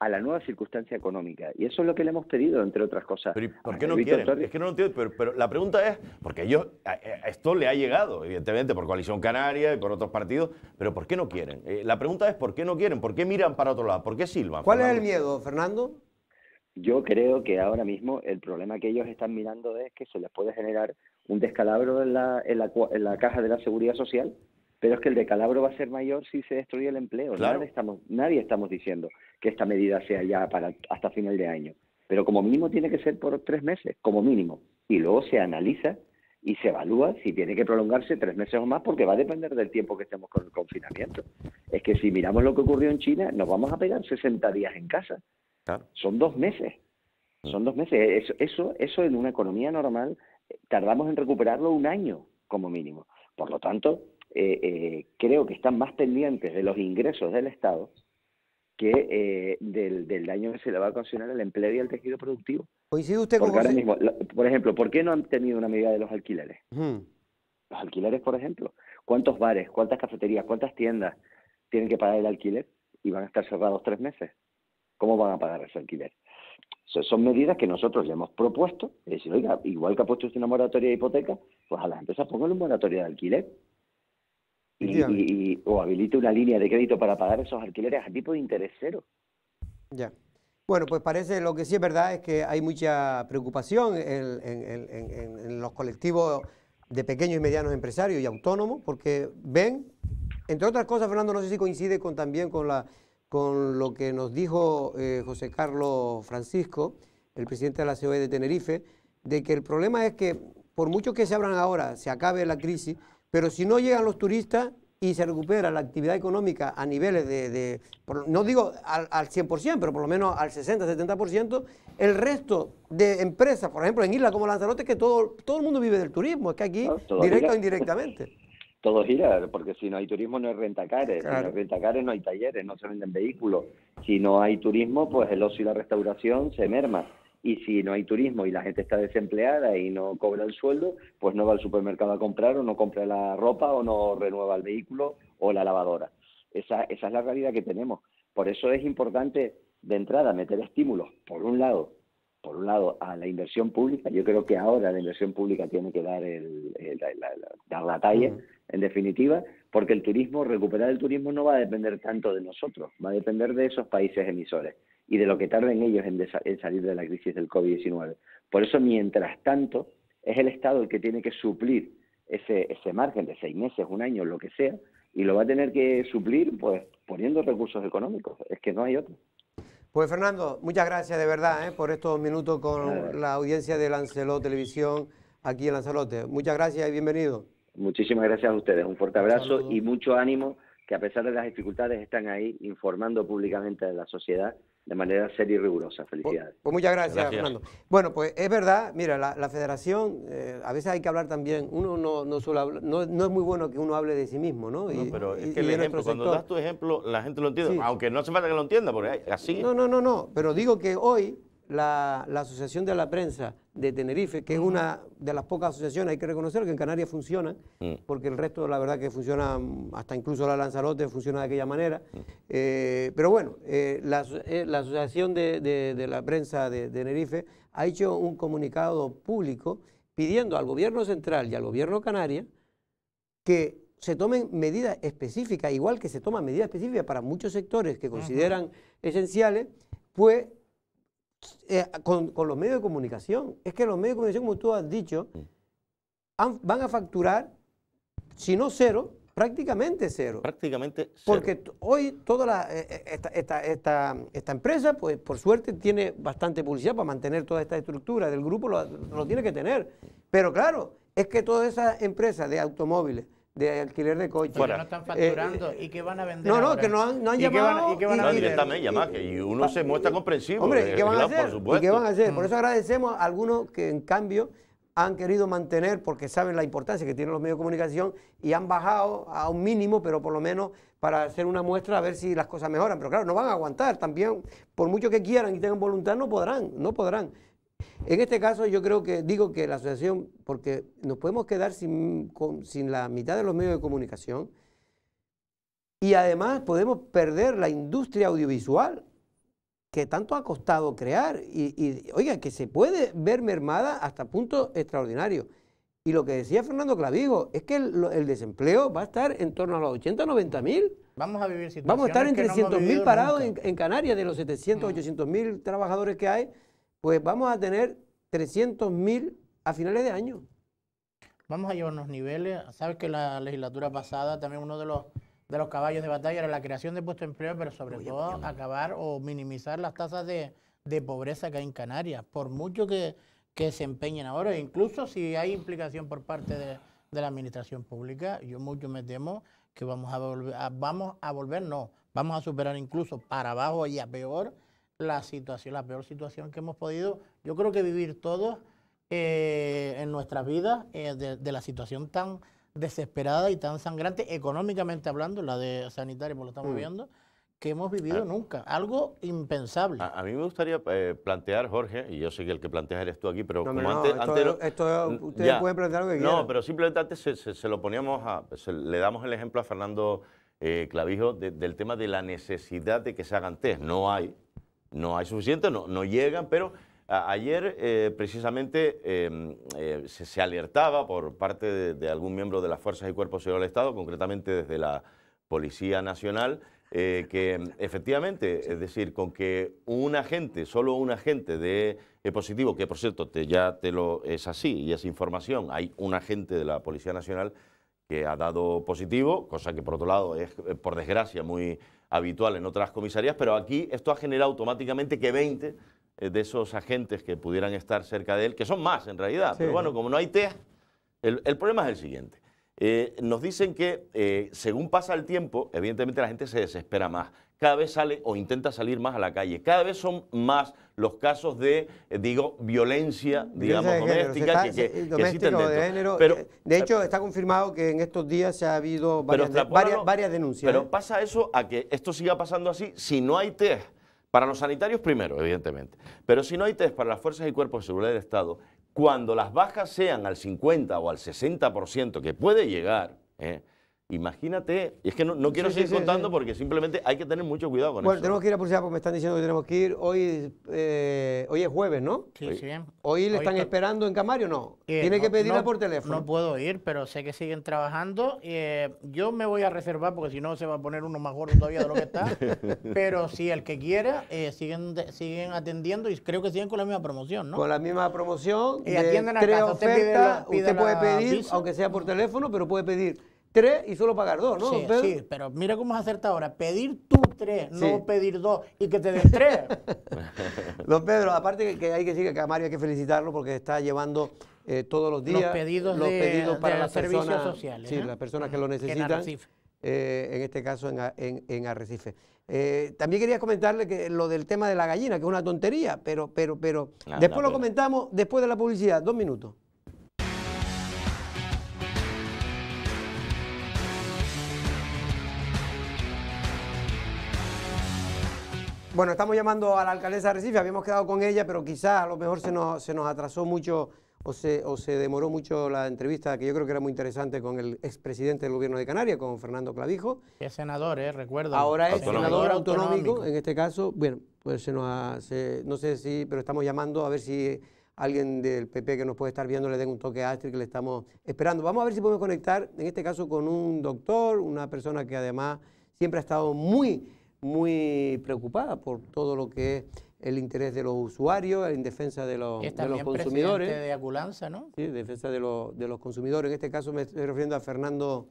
a la nueva circunstancia económica. Y eso es lo que le hemos pedido, entre otras cosas. Pero ¿Por qué no quieren? Es que no lo entiendo, pero, la pregunta es, porque ellos, esto le ha llegado, evidentemente, por Coalición Canaria y por otros partidos, pero ¿por qué no quieren? Eh, la pregunta es, ¿por qué no quieren? ¿Por qué miran para otro lado? ¿Por qué silban? ¿Cuál es el miedo, Fernando? Yo creo que ahora mismo el problema que ellos están mirando es que se les puede generar un descalabro en la, en la caja de la seguridad social pero es que el decalabro va a ser mayor si se destruye el empleo. Nadie, estamos, nadie estamos diciendo que esta medida sea ya para hasta final de año. Pero como mínimo tiene que ser por tres meses, como mínimo. Y luego se analiza y se evalúa si tiene que prolongarse tres meses o más, porque va a depender del tiempo que estemos con el confinamiento. Es que si miramos lo que ocurrió en China, nos vamos a pegar 60 días en casa. Son dos meses. Son dos meses. Eso, eso, eso en una economía normal eh, tardamos en recuperarlo un año como mínimo. Por lo tanto, eh, eh, creo que están más pendientes de los ingresos del Estado que eh, del, daño que se le va a ocasionar al empleo y al tejido productivo. ¿Coincide usted con mismo, por ejemplo, ¿por qué no han tenido una medida de los alquileres? Los alquileres, por ejemplo. ¿Cuántos bares, cuántas cafeterías, cuántas tiendas tienen que pagar el alquiler y van a estar cerrados tres meses? ¿Cómo van a pagar ese alquiler? son medidas que nosotros le hemos propuesto, es decir, oiga, igual que ha puesto usted una moratoria de hipoteca, pues a las empresas pónganle una moratoria de alquiler y, o habilite una línea de crédito para pagar esos alquileres a tipo de interés cero. Ya. Bueno, pues parece lo que sí es verdad es que hay mucha preocupación en, los colectivos de pequeños y medianos empresarios y autónomos, porque ven, entre otras cosas, Fernando, no sé si coincide con también con la con lo que nos dijo eh, José Carlos Francisco, el presidente de la COE de Tenerife, de que el problema es que por mucho que se abran ahora, se acabe la crisis, pero si no llegan los turistas y se recupera la actividad económica a niveles de, no digo al, 100%, pero por lo menos al 60-70%, el resto de empresas, por ejemplo en islas como Lanzarote, que todo, todo el mundo vive del turismo, es que aquí, directo o indirectamente. todo gira, porque si no hay turismo no hay rentacares, si no hay rentacares no hay talleres, no se venden vehículos, si no hay turismo pues el ocio y la restauración se merma y si no hay turismo y la gente está desempleada y no cobra el sueldo, pues no va al supermercado a comprar o no compra la ropa o no renueva el vehículo o la lavadora. Esa, esa es la realidad que tenemos. Por eso es importante de entrada meter estímulos, por un lado, por un lado a la inversión pública, yo creo que ahora la inversión pública tiene que dar, el, la, talla, en definitiva, porque el turismo, recuperar el turismo no va a depender tanto de nosotros, va a depender de esos países emisores y de lo que tarden ellos en, salir de la crisis del COVID-19. Por eso, mientras tanto, es el Estado el que tiene que suplir ese, ese margen de seis meses, un año, lo que sea, y lo va a tener que suplir pues poniendo recursos económicos. Es que no hay otro. Pues Fernando, muchas gracias de verdad ¿eh? por estos minutos con la audiencia de Lancelot Televisión aquí en Lancelot. Muchas gracias y bienvenido. Muchísimas gracias a ustedes, un fuerte abrazo y mucho ánimo que a pesar de las dificultades están ahí informando públicamente de la sociedad de manera seria y rigurosa. Pues, Felicidades. Pues, muchas gracias, Fernando. Bueno, pues es verdad, mira, la, federación, eh, a veces hay que hablar también, uno no, no, suele hablar, no, es muy bueno que uno hable de sí mismo, ¿no? no pero es que el ejemplo, cuando das tu ejemplo, la gente lo entiende, aunque no hace falta que lo entienda, porque así... No, no, no, no, pero digo que hoy la, Asociación de la Prensa de Tenerife, que es una de las pocas asociaciones, hay que reconocer que en Canarias funciona, mm. porque el resto la verdad que funciona, mm, hasta incluso la Lanzarote funciona de aquella manera. Mm. Eh, pero bueno, eh, eh, la, Asociación de, la Prensa de, Tenerife ha hecho un comunicado público pidiendo al gobierno central y al gobierno canaria que se tomen medidas específicas, igual que se toman medidas específicas para muchos sectores que consideran esenciales, pues eh, con, los medios de comunicación. Es que los medios de comunicación, como tú has dicho, mm. van a facturar, si no cero, prácticamente cero. Prácticamente cero. Porque hoy toda eh, eh, esta, empresa, pues por suerte tiene bastante publicidad para mantener toda esta estructura del grupo, lo, lo tiene que tener. Mm. Pero claro, es que toda esa empresa de automóviles, de alquiler de coches. Bueno, no están eh, facturando eh, y que van a vender. No, no, que no han, no han ¿Y llamado. Que van, y, que van y, directamente, llamar, y uno se muestra comprensivo. Hombre, eh, qué van a hacer? Por, por mm. eso agradecemos a algunos que, en cambio, han querido mantener, porque saben la importancia que tienen los medios de comunicación, y han bajado a un mínimo, pero por lo menos para hacer una muestra a ver si las cosas mejoran. Pero claro, no van a aguantar también. Por mucho que quieran y tengan voluntad, no podrán, no podrán. En este caso yo creo que, digo que la asociación, porque nos podemos quedar sin, la mitad de los medios de comunicación y además podemos perder la industria audiovisual que tanto ha costado crear y, oiga, que se puede ver mermada hasta puntos extraordinarios. Y lo que decía Fernando Clavigo es que el, desempleo va a estar en torno a los 80, 90 mil. Vamos a vivir situaciones Vamos a estar en 300 mil parados en, Canarias de los 700, o 800 mil trabajadores que hay pues vamos a tener 300 mil a finales de año. Vamos a llevarnos niveles. Sabes que la legislatura pasada también uno de los de los caballos de batalla era la creación de puestos de empleo, pero sobre todo pues, acabar o minimizar las tasas de, pobreza que hay en Canarias, por mucho que, se empeñen ahora, e incluso si hay implicación por parte de, la administración pública, yo mucho me temo que vamos a volver, vamos a volver, no, vamos a superar incluso para abajo y a peor la situación, la peor situación que hemos podido, yo creo que vivir todos eh, en nuestras vidas, eh, de, la situación tan desesperada y tan sangrante, económicamente hablando, la de sanitaria, porque lo estamos mm. viendo, que hemos vivido ah. nunca. Algo impensable. A, mí me gustaría eh, plantear, Jorge, y yo sé que el que plantea eres tú aquí, pero como antes. Mm, ustedes pueden plantear lo que quieran. No, pero simplemente antes se, se, lo poníamos a. le damos el ejemplo a Fernando Clavijo del tema de la necesidad de que se hagan test. No hay, no hay suficiente, no, no llegan, pero ayer eh, precisamente em, eh, se, alertaba por parte de, algún miembro de las Fuerzas y Cuerpos del Estado, concretamente desde la Policía Nacional, eh, que em, efectivamente, es decir, con que un agente, solo un agente de positivo, que por cierto ya te lo es así y es información, hay un agente de la Policía Nacional que ha dado positivo, cosa que por otro lado es, eh, por desgracia, muy habitual en otras comisarías, pero aquí esto ha generado automáticamente que 20 eh, de esos agentes que pudieran estar cerca de él, que son más en realidad, pero bueno, como no hay TEA, el, problema es el siguiente. Eh, nos dicen que según pasa el tiempo, evidentemente la gente se desespera más cada vez sale o intenta salir más a la calle. Cada vez son más los casos de, eh, digo, violencia, digamos, doméstica, que, de de hecho, eh, está confirmado que en estos días se ha habido varias, denuncias. Pero ¿eh? pasa eso a que esto siga pasando así si no hay test. Para los sanitarios primero, evidentemente. Pero si no hay test para las fuerzas y cuerpos de seguridad del Estado, cuando las bajas sean al 50 o al 60%, que puede llegar, Imagínate, y es que no, quiero seguir contando porque simplemente hay que tener mucho cuidado con bueno, eso. Bueno, tenemos que ir a porque me están diciendo que tenemos que ir. Hoy, eh, hoy es jueves, ¿no? Sí, sí. ¿Hoy le están esperando en Camario no? Eh, Tiene que pedirla por teléfono. No puedo ir, pero sé que siguen trabajando. Eh, yo me voy a reservar porque si no se va a poner uno más gordo todavía de lo que está. pero si el que quiera, siguen, siguen atendiendo y creo que siguen con la misma promoción, ¿no? Con la misma promoción. Y atienden a tres Usted, usted puede pedir, aunque sea por teléfono, pero puede pedir tres y solo pagar dos, ¿no? Sí, sí, pero mira cómo es acertado ahora. Pedir tú tres, no pedir dos y que te den tres. Don Pedro, aparte que hay que decir que a Mario hay que felicitarlo porque está llevando eh, todos los días los pedidos, para las servicios sociales. Sí, las personas que lo necesitan. En, eh, en este caso en, Arrecife. Eh, también quería comentarle que lo del tema de la gallina, que es una tontería, pero, pero, pero después lo comentamos después de la publicidad, dos minutos. Bueno, estamos llamando a la alcaldesa de Recife, habíamos quedado con ella, pero quizá a lo mejor se nos, se nos atrasó mucho o se, o se demoró mucho la entrevista, que yo creo que era muy interesante con el expresidente del gobierno de Canarias, con Fernando Clavijo. Es senador, eh, recuerdo. Ahora es senador autonómico, en este caso. Bueno, pues se nos no sé si, pero estamos llamando a ver si alguien del PP que nos puede estar viendo le den un toque a Astrid, que le estamos esperando. Vamos a ver si podemos conectar, en este caso, con un doctor, una persona que además siempre ha estado muy muy preocupada por todo lo que es el interés de los usuarios, en defensa de los, de los consumidores. de Aculanza, ¿no? Sí, en defensa de los, consumidores. En este caso me estoy refiriendo a Fernando,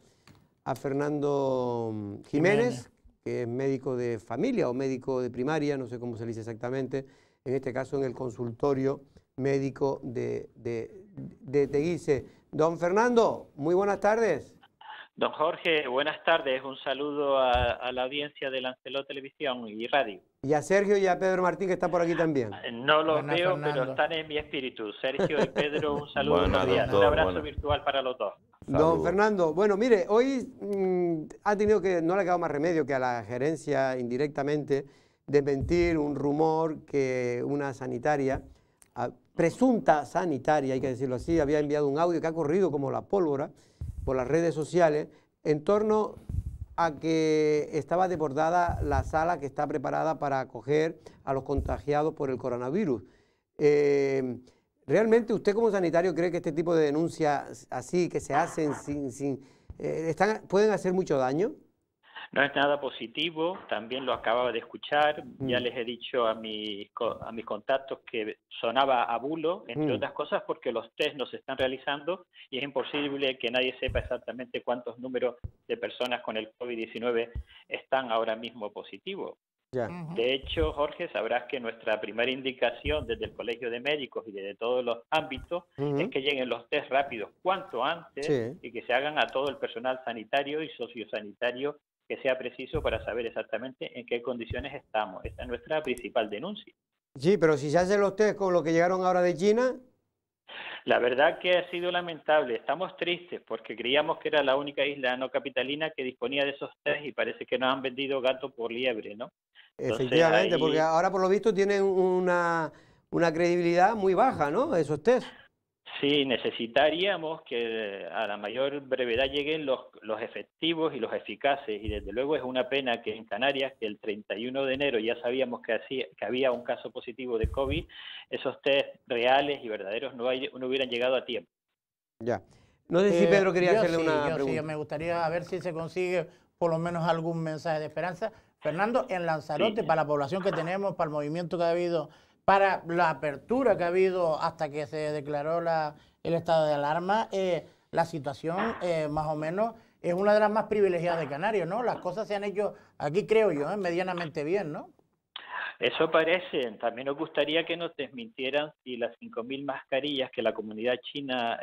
a Fernando mm, Jiménez, que es médico de familia o médico de primaria, no sé cómo se le dice exactamente, en este caso en el consultorio médico de, de, de Teguise. Don Fernando, muy buenas tardes. Don Jorge, buenas tardes. Un saludo a, la audiencia de Lancelot Televisión y Radio. Y a Sergio y a Pedro Martín, que está por aquí también. Eh, no los veo, pero están en mi espíritu. Sergio y Pedro, un saludo. un abrazo virtual para los dos. Don Fernando, bueno, mire, hoy mm, ha tenido que, no le ha quedado más remedio que a la gerencia indirectamente desmentir un rumor que una sanitaria, ah, presunta sanitaria, hay que decirlo así, había enviado un audio que ha corrido como la pólvora por las redes sociales en torno a que estaba desbordada la sala que está preparada para acoger a los contagiados por el coronavirus. Eh, ¿Realmente usted como sanitario cree que este tipo de denuncias así que se hacen sin... sin eh, pueden hacer mucho daño? No es nada positivo, también lo acababa de escuchar, mm. ya les he dicho a mis, a mis contactos que sonaba a bulo, entre mm. otras cosas porque los test no se están realizando y es imposible que nadie sepa exactamente cuántos números de personas con el COVID-19 están ahora mismo positivos. De hecho, Jorge, sabrás que nuestra primera indicación desde el Colegio de Médicos y desde todos los ámbitos es que lleguen los test rápidos cuanto antes y que se hagan a todo el personal sanitario y sociosanitario sea preciso para saber exactamente en qué condiciones estamos. Esta es nuestra principal denuncia. Sí, pero si se hacen los test con lo que llegaron ahora de China. La verdad que ha sido lamentable. Estamos tristes porque creíamos que era la única isla no capitalina que disponía de esos test y parece que nos han vendido gato por liebre, ¿no? Efectivamente, porque ahora por lo visto tienen una, una credibilidad muy baja, ¿no? Esos test. Sí, necesitaríamos que eh, a la mayor brevedad lleguen los, los, efectivos y los eficaces. Y desde luego es una pena que en Canarias, que el 31 de enero ya sabíamos que, hacía, que había un caso positivo de COVID, esos test reales y verdaderos no, hay, no hubieran llegado a tiempo. Ya. No sé si eh, Pedro quería hacerle una yo pregunta. Sí, me gustaría ver si se consigue por lo menos algún mensaje de esperanza. Fernando, en Lanzarote, para la población que tenemos, para el movimiento que ha habido para la apertura que ha habido hasta que se declaró el estado de alarma, eh, la situación eh, más o menos es una de las más privilegiadas de Canarias, ¿no? Las cosas se han hecho, aquí creo yo, eh, medianamente bien, ¿no? Eso parece. También nos gustaría que nos desmintieran si las 5.000 mascarillas que la comunidad china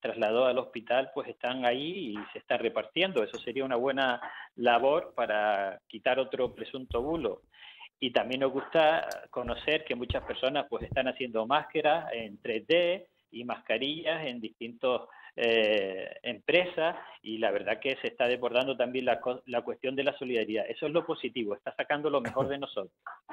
trasladó al hospital pues están ahí y se están repartiendo. Eso sería una buena labor para quitar otro presunto bulo y también nos gusta conocer que muchas personas pues están haciendo máscaras en 3D y mascarillas en distintas eh, empresas y la verdad que se está desbordando también la, la, cuestión de la solidaridad. Eso es lo positivo, está sacando lo mejor de nosotros.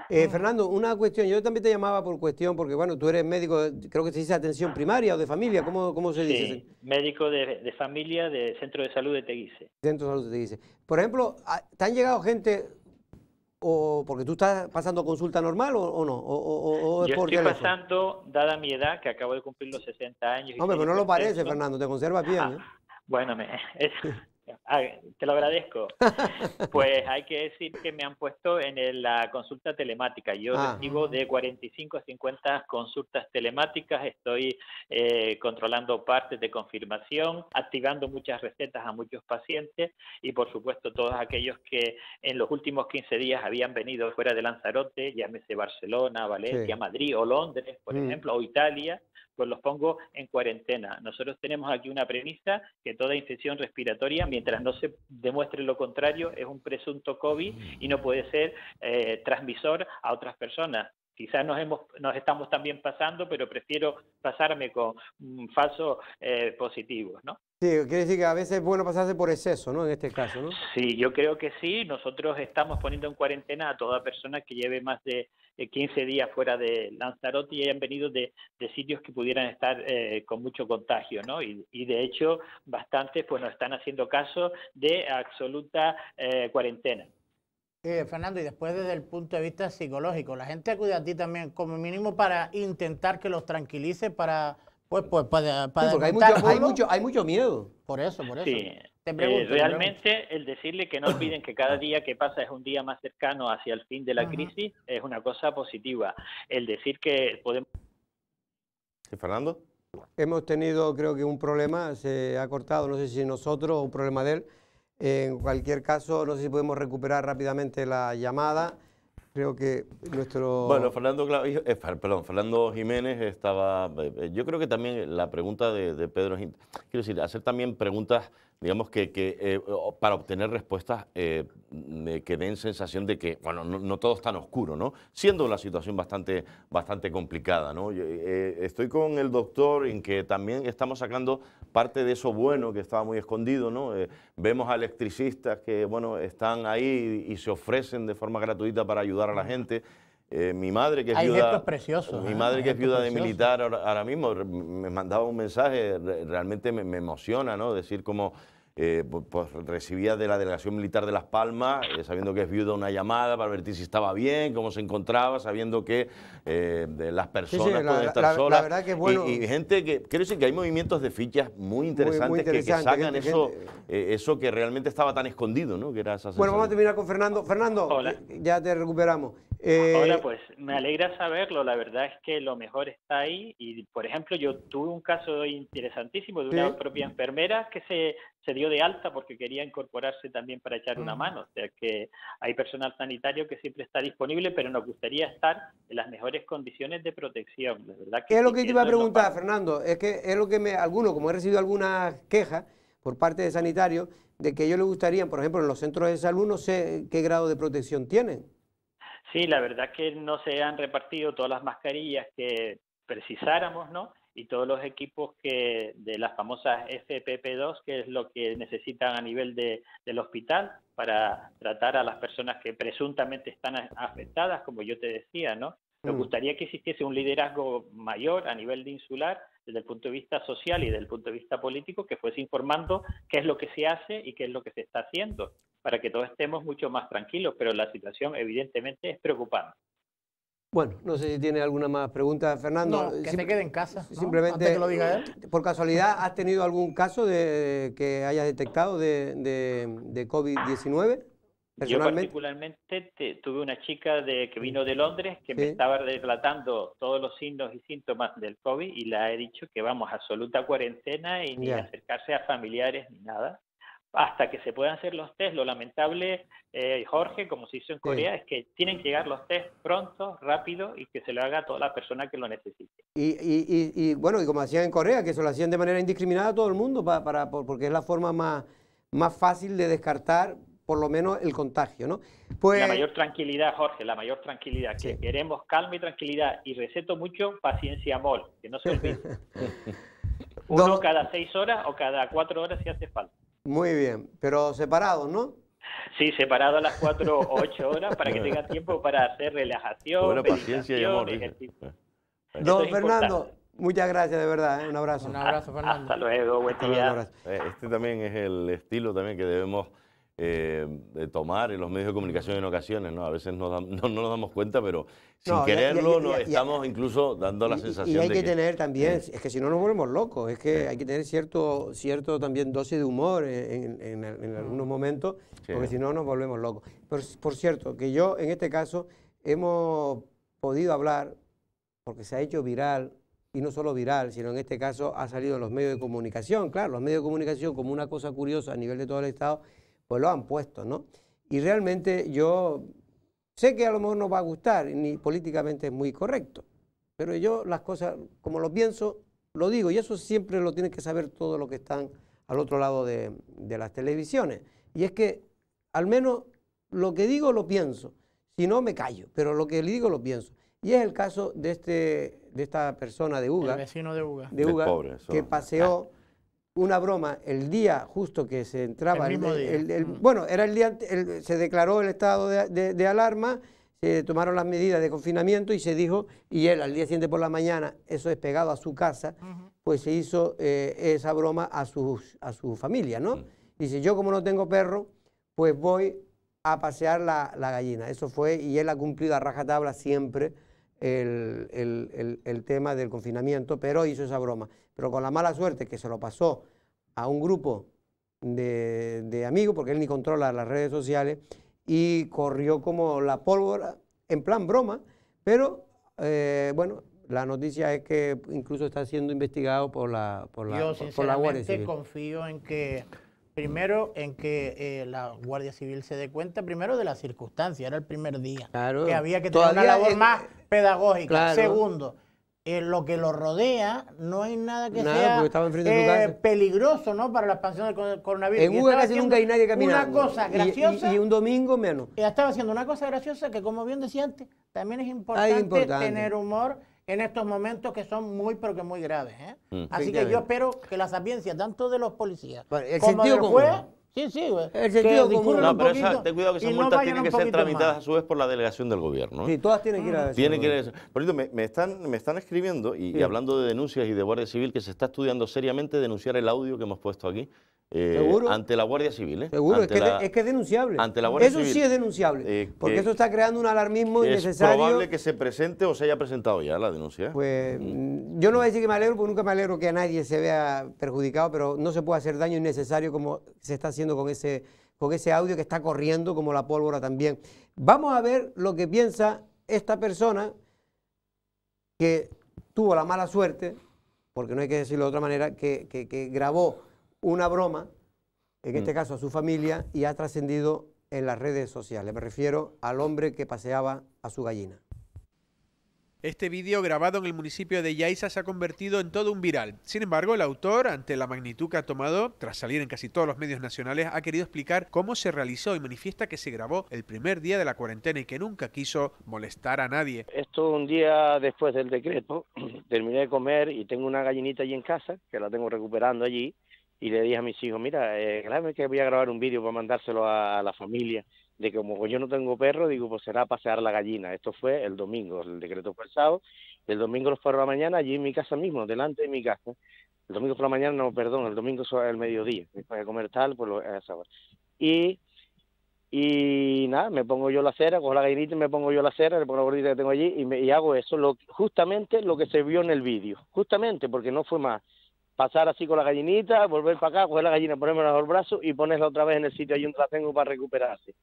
Eh, Fernando, una cuestión, yo también te llamaba por cuestión, porque bueno, tú eres médico, creo que se dice atención primaria o de familia, ¿cómo, cómo se dice? Médico de, de, familia de Centro de Salud de Teguise. Centro de Salud de Teguise. Por ejemplo, ah, ¿te han llegado gente o porque tú estás pasando consulta normal o, no? O, o, Yo estoy pasando, dada mi edad, que acabo de cumplir los 60 años. No, pero no lo parece, Fernando, te conservas bien. Ah, ¿eh? Bueno, es, Ah, te lo agradezco. Pues hay que decir que me han puesto en la consulta telemática. Yo ah. recibo de 45 a 50 consultas telemáticas. Estoy eh, controlando partes de confirmación, activando muchas recetas a muchos pacientes y, por supuesto, todos aquellos que en los últimos 15 días habían venido fuera de Lanzarote, llámese Barcelona, Valencia, Madrid o Londres, por mm. ejemplo, o Italia, pues los pongo en cuarentena. Nosotros tenemos aquí una premisa que toda infección respiratoria, mientras no se demuestre lo contrario, es un presunto COVID mm. y no puede ser eh, transmisor a otras personas. Quizás nos, hemos, nos estamos también pasando, pero prefiero pasarme con un mm, falso eh, positivos, Sí, quiere decir que a veces es bueno pasarse por exceso, ¿no? En este caso, ¿no? Sí, yo creo que sí. Nosotros estamos poniendo en cuarentena a toda persona que lleve más de 15 eh, días fuera de Lanzarote y hayan venido de, de sitios que pudieran estar eh, con mucho contagio, ¿no? Y, de hecho, bastantes pues nos están haciendo caso de absoluta eh, cuarentena. Fernando, y después desde el punto de vista psicológico, la gente acude a ti también como mínimo para intentar que los tranquilice, para pues, pues hay mucho, hay, mucho, miedo. Por eso, por eso. Eh, realmente el decirle que no olviden que cada día que pasa es un día más cercano hacia el fin de la crisis es una cosa positiva. El decir que podemos... ¿Sí, Fernando? Hemos tenido creo que un problema, se ha cortado, no sé si nosotros o un problema de él. En cualquier caso, no sé si podemos recuperar rápidamente la llamada creo que nuestro... Bueno, Fernando, Clavijo, eh, Fernando Jiménez estaba... Eh, eh, yo creo que también la pregunta de, de Pedro... Quiero decir, hacer también preguntas digamos que, eh, para obtener respuestas eh, que den sensación de que, bueno, no, todo es tan oscuro, ¿no? Siendo la situación bastante, bastante complicada, ¿no? Eh, estoy con el doctor en que también estamos sacando parte de eso bueno que estaba muy escondido, ¿no? vemos a electricistas que, bueno, están ahí y se ofrecen de forma gratuita para ayudar a la gente. Eh, mi madre que es viuda, mi ¿eh? madre que es viuda de militar ahora, mismo me mandaba un mensaje, realmente me, emociona, ¿no? Decir como eh, pues, recibía de la delegación militar de Las Palmas, sabiendo que es viuda, una llamada para advertir si estaba bien, cómo se encontraba, sabiendo que de las personas pueden estar solas. verdad que bueno. y, gente que quiero decir que hay movimientos de fichas muy interesantes que, sacan eso, eso que realmente estaba tan escondido, ¿no? bueno, vamos a terminar con Fernando. Fernando, ya te recuperamos. Eh... Ahora, pues me alegra saberlo. La verdad es que lo mejor está ahí. Y, por ejemplo, yo tuve un caso interesantísimo de una propia enfermera que se, dio de alta porque quería incorporarse también para echar una mm. mano. O sea, que hay personal sanitario que siempre está disponible, pero nos gustaría estar en las mejores condiciones de protección. que es lo que te iba a preguntar, Fernando. Es que es lo que me, alguno como he recibido algunas quejas por parte de sanitario de que ellos les gustaría, por ejemplo, en los centros de salud, no sé qué grado de protección tienen. Sí, la verdad que no se han repartido todas las mascarillas que precisáramos, ¿no? Y todos los equipos que de las famosas FPP2, que es lo que necesitan a nivel de, del hospital para tratar a las personas que presuntamente están afectadas, como yo te decía, ¿no? Nos mm. gustaría que existiese un liderazgo mayor a nivel de insular desde el punto de vista social y desde el punto de vista político que fuese informando qué es lo que se hace y qué es lo que se está haciendo para que todos estemos mucho más tranquilos, pero la situación evidentemente es preocupante. Bueno, no sé si tiene alguna más pregunta, Fernando. No, que se quede en casa. Simplemente, Antes que lo diga él. por casualidad, ¿has tenido algún caso de, que hayas detectado de, COVID-19? Yo particularmente tuve una chica de, que vino de Londres que me estaba relatando todos los signos y síntomas del COVID y le he dicho que vamos, a absoluta cuarentena y ni acercarse a familiares ni nada hasta que se puedan hacer los test, lo lamentable, eh, Jorge, como se hizo en Corea, es que tienen que llegar los test pronto, rápido y que se lo haga a toda la persona que lo necesite. Y, y, bueno, y como hacían en Corea, que se lo hacían de manera indiscriminada a todo el mundo, para, porque es la forma más, más fácil de descartar por lo menos el contagio, ¿no? Pues... La mayor tranquilidad, Jorge, la mayor tranquilidad, que queremos calma y tranquilidad. Y receto mucho paciencia mol, que no se olvide. Uno cada seis horas o cada cuatro horas si hace falta. Muy bien, pero separados, ¿no? Sí, separado a las 4 o 8 horas para que tenga tiempo para hacer relajación, Bueno, paciencia y amor. Don Fernando, muchas gracias de verdad, ¿eh? un abrazo. Un abrazo, Fernando. Hasta luego, buen día. Eh, este también es el estilo también que debemos eh, de tomar en los medios de comunicación en ocasiones, ¿no? A veces no, nos damos cuenta, pero sin quererlo nos estamos incluso dando la sensación Y hay que, tener también, mm. es que si no nos volvemos locos, es que hay que tener cierto, cierto también dosis de humor en, mm. algunos momentos, porque si no nos volvemos locos. Pero, por cierto, que yo en este caso hemos podido hablar, porque se ha hecho viral, y no solo viral, sino en este caso ha salido en los medios de comunicación, claro, los medios de comunicación como una cosa curiosa a nivel de todo el Estado, pues lo han puesto, ¿no? Y realmente yo sé que a lo mejor no va a gustar, ni políticamente es muy correcto, pero yo las cosas, como lo pienso, lo digo, y eso siempre lo tienen que saber todos los que están al otro lado de, las televisiones. Y es que al menos lo que digo lo pienso, si no me callo, pero lo que le digo lo pienso. Y es el caso de, este, de esta persona de Uga. vecino de Uga. De Uga, que paseó ah una broma, el día justo que se entraba, el, mm. bueno, era el día, se declaró el estado de, alarma, se tomaron las medidas de confinamiento y se dijo, y él al día siguiente por la mañana, eso es pegado a su casa, pues se hizo eh, esa broma a, sus, a su familia, ¿no? Dice, yo como no tengo perro, pues voy a pasear la, la gallina. Eso fue, y él ha cumplido a rajatabla siempre el tema del confinamiento, pero hizo esa broma pero con la mala suerte que se lo pasó a un grupo de, amigos, porque él ni controla las redes sociales, y corrió como la pólvora, en plan broma, pero eh, bueno, la noticia es que incluso está siendo investigado por la, por la, Yo, por, confío en que, primero, en que eh, la Guardia Civil se dé cuenta, primero de la circunstancia, era el primer día, claro, que había que tener una labor más pedagógica. Segundo, lo que lo rodea no hay nada que sea eh, peligroso ¿no? para la expansión del coronavirus. En y nunca hay nadie caminando. Una cosa graciosa. Y, un domingo menos. Estaba haciendo una cosa graciosa que, como bien decía antes, también es ah, importante, tener humor en estos momentos que son muy, pero que muy graves. ¿eh? Mm. Así que yo espero que la sapiencia, tanto de los policías el como del juez, Sí, sí, güey. No, pero esa, ten cuidado que esas multas tienen que ser tramitadas a su vez por la delegación del gobierno. Sí, todas tienen que ir a Tienen que ir a Por eso me, me, están, me están escribiendo y, y, hablando de denuncias y de Guardia Civil que se está estudiando seriamente denunciar el audio que hemos puesto aquí ante la Guardia Civil. ¿eh? Seguro, es que, es denunciable. eso sí es denunciable, eh, porque eso está creando un alarmismo innecesario. Es probable que se presente o se haya presentado ya la denuncia. Pues mm. Mm, yo no voy a decir que me alegro, porque nunca me alegro que a nadie se vea perjudicado, pero no se puede hacer daño innecesario como se está haciendo con ese, con ese audio que está corriendo como la pólvora también. Vamos a ver lo que piensa esta persona que tuvo la mala suerte, porque no hay que decirlo de otra manera, que grabó una broma, en este mm. caso a su familia, y ha trascendido en las redes sociales. Me refiero al hombre que paseaba a su gallina. Este vídeo grabado en el municipio de Yaiza se ha convertido en todo un viral. Sin embargo, el autor, ante la magnitud que ha tomado, tras salir en casi todos los medios nacionales, ha querido explicar cómo se realizó y manifiesta que se grabó el primer día de la cuarentena y que nunca quiso molestar a nadie. Esto un día después del decreto, terminé de comer y tengo una gallinita allí en casa, que la tengo recuperando allí, y le dije a mis hijos, mira, eh, claro que voy a grabar un vídeo para mandárselo a, la familia, de que como pues yo no tengo perro, digo, pues será pasear la gallina. Esto fue el domingo, el decreto fue el sábado, el domingo fue por la mañana, allí en mi casa mismo, delante de mi casa. El domingo por la mañana, no, perdón, el domingo es el mediodía, voy a comer tal, pues lo, esa hora. Y, y nada, me pongo yo la cera, cojo la gallinita y me pongo yo la cera, le pongo la gordita que tengo allí y, me, hago eso, lo, justamente lo que se vio en el vídeo, justamente porque no fue más pasar así con la gallinita, volver para acá, coger la gallina, ponérmela el brazo y ponerla otra vez en el sitio ahí donde la para recuperarse.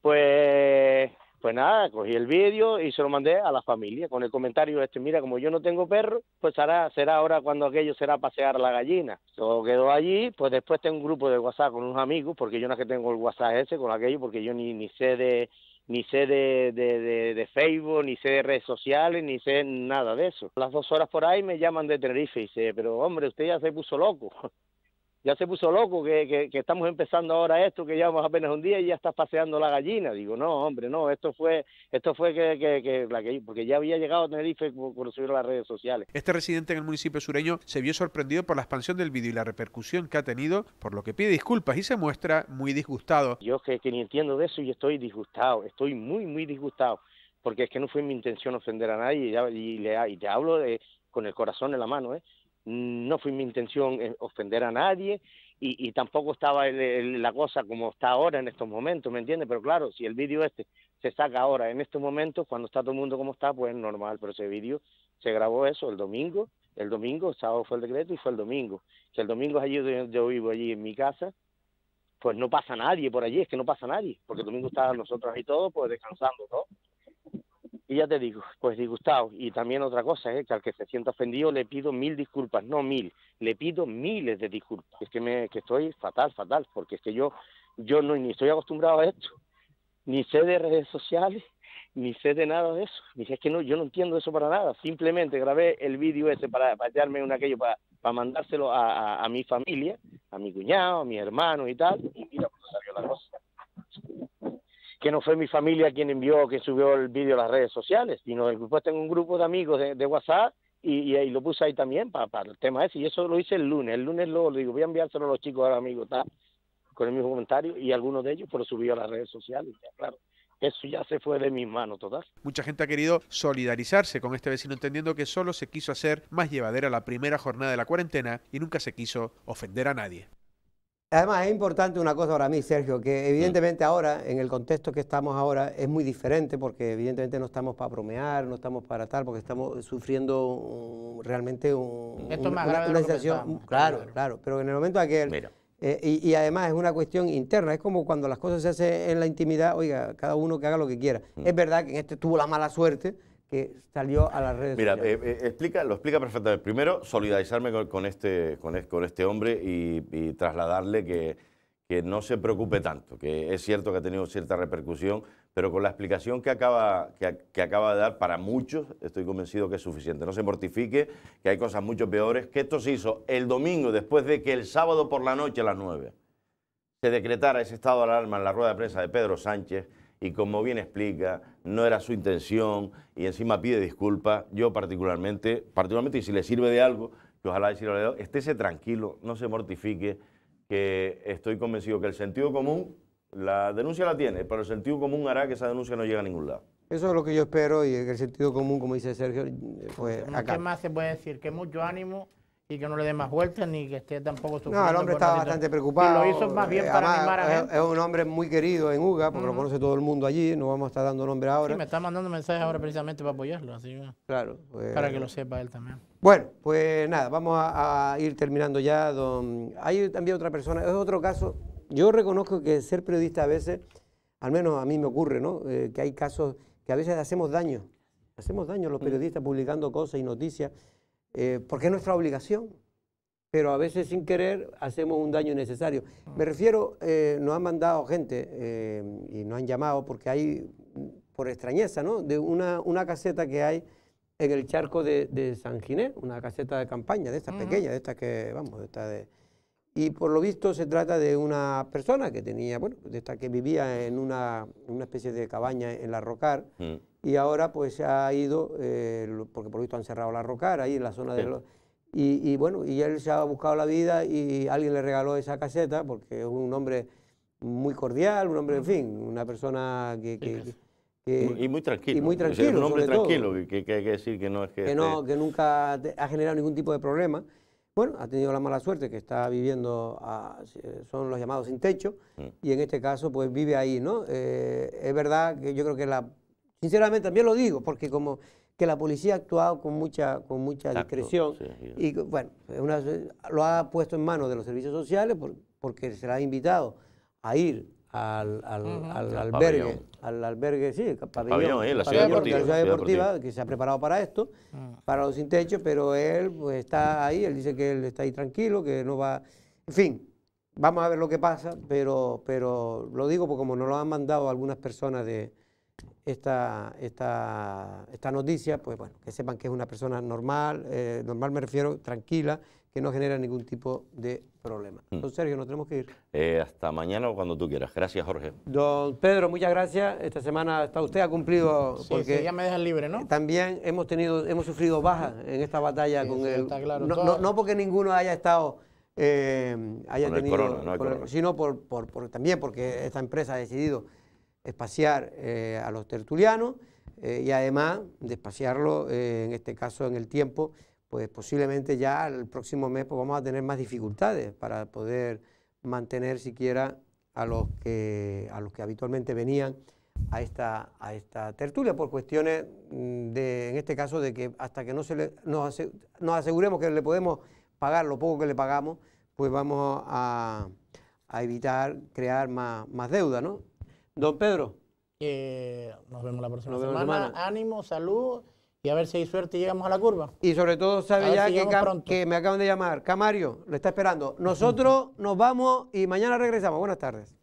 Pues, pues nada, cogí el vídeo y se lo mandé a la familia con el comentario este, mira, como yo no tengo perro, pues será, será ahora cuando aquello será pasear la gallina. Todo quedó allí, pues después tengo un grupo de WhatsApp con unos amigos, porque yo no es que tengo el WhatsApp ese con aquello, porque yo ni, ni sé de ni sé de, de, de, de, Facebook, ni sé de redes sociales, ni sé nada de eso. Las dos horas por ahí me llaman de Tenerife y dice, pero hombre, usted ya se puso loco. ya se puso loco que, estamos empezando ahora esto, que llevamos apenas un día y ya estás paseando la gallina. Digo, no, hombre, no, esto fue, esto fue que, que, que porque ya había llegado a Tenerife por subir las redes sociales. Este residente en el municipio sureño se vio sorprendido por la expansión del vídeo y la repercusión que ha tenido, por lo que pide disculpas y se muestra muy disgustado. Yo que, ni entiendo de eso y estoy disgustado, estoy muy, muy disgustado, porque es que no fue mi intención ofender a nadie y, te hablo con el corazón en la mano, ¿eh? no fue mi intención eh, ofender a nadie y, tampoco estaba la cosa como está ahora en estos momentos, ¿me entiendes? Pero claro, si el vídeo este se saca ahora, en estos momentos, cuando está todo el mundo como está, pues es normal, pero ese vídeo se grabó eso el domingo, el domingo, el sábado fue el decreto y fue el domingo. Si el domingo es allí donde yo vivo, allí en mi casa, pues no pasa nadie por allí, es que no pasa nadie, porque el domingo estábamos nosotros ahí todos, pues descansando, ¿no? Y ya te digo, pues disgustado. Y también otra cosa, ¿eh? que al que se sienta ofendido le pido mil disculpas, no mil, le pido miles de disculpas. Es que, me, que estoy fatal, fatal, porque es que yo, yo no, ni estoy acostumbrado a esto, ni sé de redes sociales, ni sé de nada de eso. Dice es que no, yo no entiendo eso para nada. Simplemente grabé el vídeo ese para, para un aquello, para, mandárselo a, mi familia, a mi cuñado, a mi hermano y tal que no fue mi familia quien envió, quien subió el vídeo a las redes sociales, sino el grupo, tengo un grupo de amigos de, WhatsApp y, lo puse ahí también para, el tema ese, y eso lo hice el lunes, el lunes lo, digo, voy a enviárselo a los chicos ahora, amigos, con el mismo comentario, y algunos de ellos, lo subió a las redes sociales, claro eso ya se fue de mis manos total. Mucha gente ha querido solidarizarse con este vecino entendiendo que solo se quiso hacer más llevadera la primera jornada de la cuarentena y nunca se quiso ofender a nadie. Además, es importante una cosa para mí, Sergio, que mm. evidentemente ahora, en el contexto que estamos ahora, es muy diferente porque evidentemente no estamos para bromear, no estamos para tal, porque estamos sufriendo realmente un, Esto una, una Claro, claro, pero en el momento aquel... Eh, y, además es una cuestión interna, es como cuando las cosas se hacen en la intimidad, oiga, cada uno que haga lo que quiera. Mm. Es verdad que en este tuvo la mala suerte que salió a las redes Mira, sociales. Mira, eh, eh, explica, lo explica perfectamente. Primero, solidarizarme con, este, con, este hombre y, trasladarle que, que, no se preocupe tanto, que es cierto que ha tenido cierta repercusión, pero con la explicación que acaba, que, que acaba de dar para muchos, estoy convencido que es suficiente. No se mortifique, que hay cosas mucho peores, que esto se hizo el domingo después de que el sábado por la noche a las 9 se decretara ese estado de alarma en la rueda de prensa de Pedro Sánchez, y como bien explica, no era su intención y encima pide disculpas. Yo particularmente, particularmente y si le sirve de algo, que ojalá decirlo le estése tranquilo, no se mortifique, que estoy convencido que el sentido común, la denuncia la tiene, pero el sentido común hará que esa denuncia no llegue a ningún lado. Eso es lo que yo espero y el sentido común, como dice Sergio, fue acá. ¿Qué más se puede decir? Que mucho ánimo y que no le dé más vueltas ni que esté tampoco sufriendo. No, el hombre estaba bastante preocupado. Y lo hizo más bien para animar eh, a él. Es un hombre muy querido en UGA, porque lo conoce todo el mundo allí, no vamos a estar dando nombre ahora. Sí, me está mandando mensajes ahora precisamente para apoyarlo, así Claro. Pues, para que lo sepa él también. Bueno, pues nada, vamos a, ir terminando ya. Don, hay también otra persona, es otro caso. Yo reconozco que ser periodista a veces, al menos a mí me ocurre, ¿no? Eh, que hay casos que a veces hacemos daño. Hacemos daño los periodistas publicando cosas y noticias eh, porque es nuestra obligación, pero a veces sin querer hacemos un daño necesario Me refiero, eh, nos han mandado gente eh, y nos han llamado porque hay, por extrañeza, ¿no? De una, una caseta que hay en el charco de, de San Ginés, una caseta de campaña, de estas pequeñas, de estas que, vamos, de estas de y por lo visto se trata de una persona que tenía, bueno, que vivía en una, especie de cabaña en la Rocar mm. y ahora pues se ha ido, eh, porque por lo visto han cerrado la Rocar ahí en la zona de Y, bueno, y él se ha buscado la vida y alguien le regaló esa caseta porque es un hombre muy cordial, un hombre, en fin, una persona que, que, y muy tranquilo. Y muy tranquilo. un hombre tranquilo, que, hay que decir que no es que. Que, que nunca ha generado ningún tipo de problema. Bueno, ha tenido la mala suerte que está viviendo, eh, son los llamados sin techo, mm. y en este caso pues vive ahí, ¿no? Eh, es verdad que yo creo que la, sinceramente también lo digo, porque como que la policía ha actuado con mucha, con mucha discreción y bueno, lo ha puesto en manos de los servicios sociales porque se la ha invitado a ir al, al, al albergue, al albergue, sí, pabellón, pabellón la, ciudad deportiva, que se ha preparado para esto, mm. para los sin techo, pero él pues, está ahí, él dice que él está ahí tranquilo, que no va, en fin, vamos a ver lo que pasa, pero, pero lo digo porque como nos lo han mandado algunas personas de esta, esta, esta noticia, pues bueno, que sepan que es una persona normal, eh, normal me refiero, tranquila, no genera ningún tipo de problema. Mm. ...don Sergio, nos tenemos que ir. Eh, hasta mañana o cuando tú quieras. Gracias, Jorge. Don Pedro, muchas gracias. Esta semana hasta usted ha cumplido. porque ya me dejan libre, ¿no? También hemos tenido, hemos sufrido bajas en esta batalla con el. no, porque ninguno haya estado. haya tenido, sino por, por, también porque esta empresa ha decidido espaciar eh, a los tertulianos eh, y además de espaciarlo en este caso en el tiempo pues posiblemente ya el próximo mes pues, vamos a tener más dificultades para poder mantener siquiera a los que, a los que habitualmente venían a esta, a esta tertulia por cuestiones mm, de, en este caso, de que hasta que no se le, nos, aseguremos que le podemos pagar lo poco que le pagamos, pues vamos a, evitar crear más, deuda, ¿no? Don Pedro. Eh, nos vemos la próxima semana. Ánimo, salud a ver si hay suerte y llegamos a la curva. Y sobre todo sabe ya que, me acaban de llamar. Camario, lo está esperando. Nosotros nos vamos y mañana regresamos. Buenas tardes.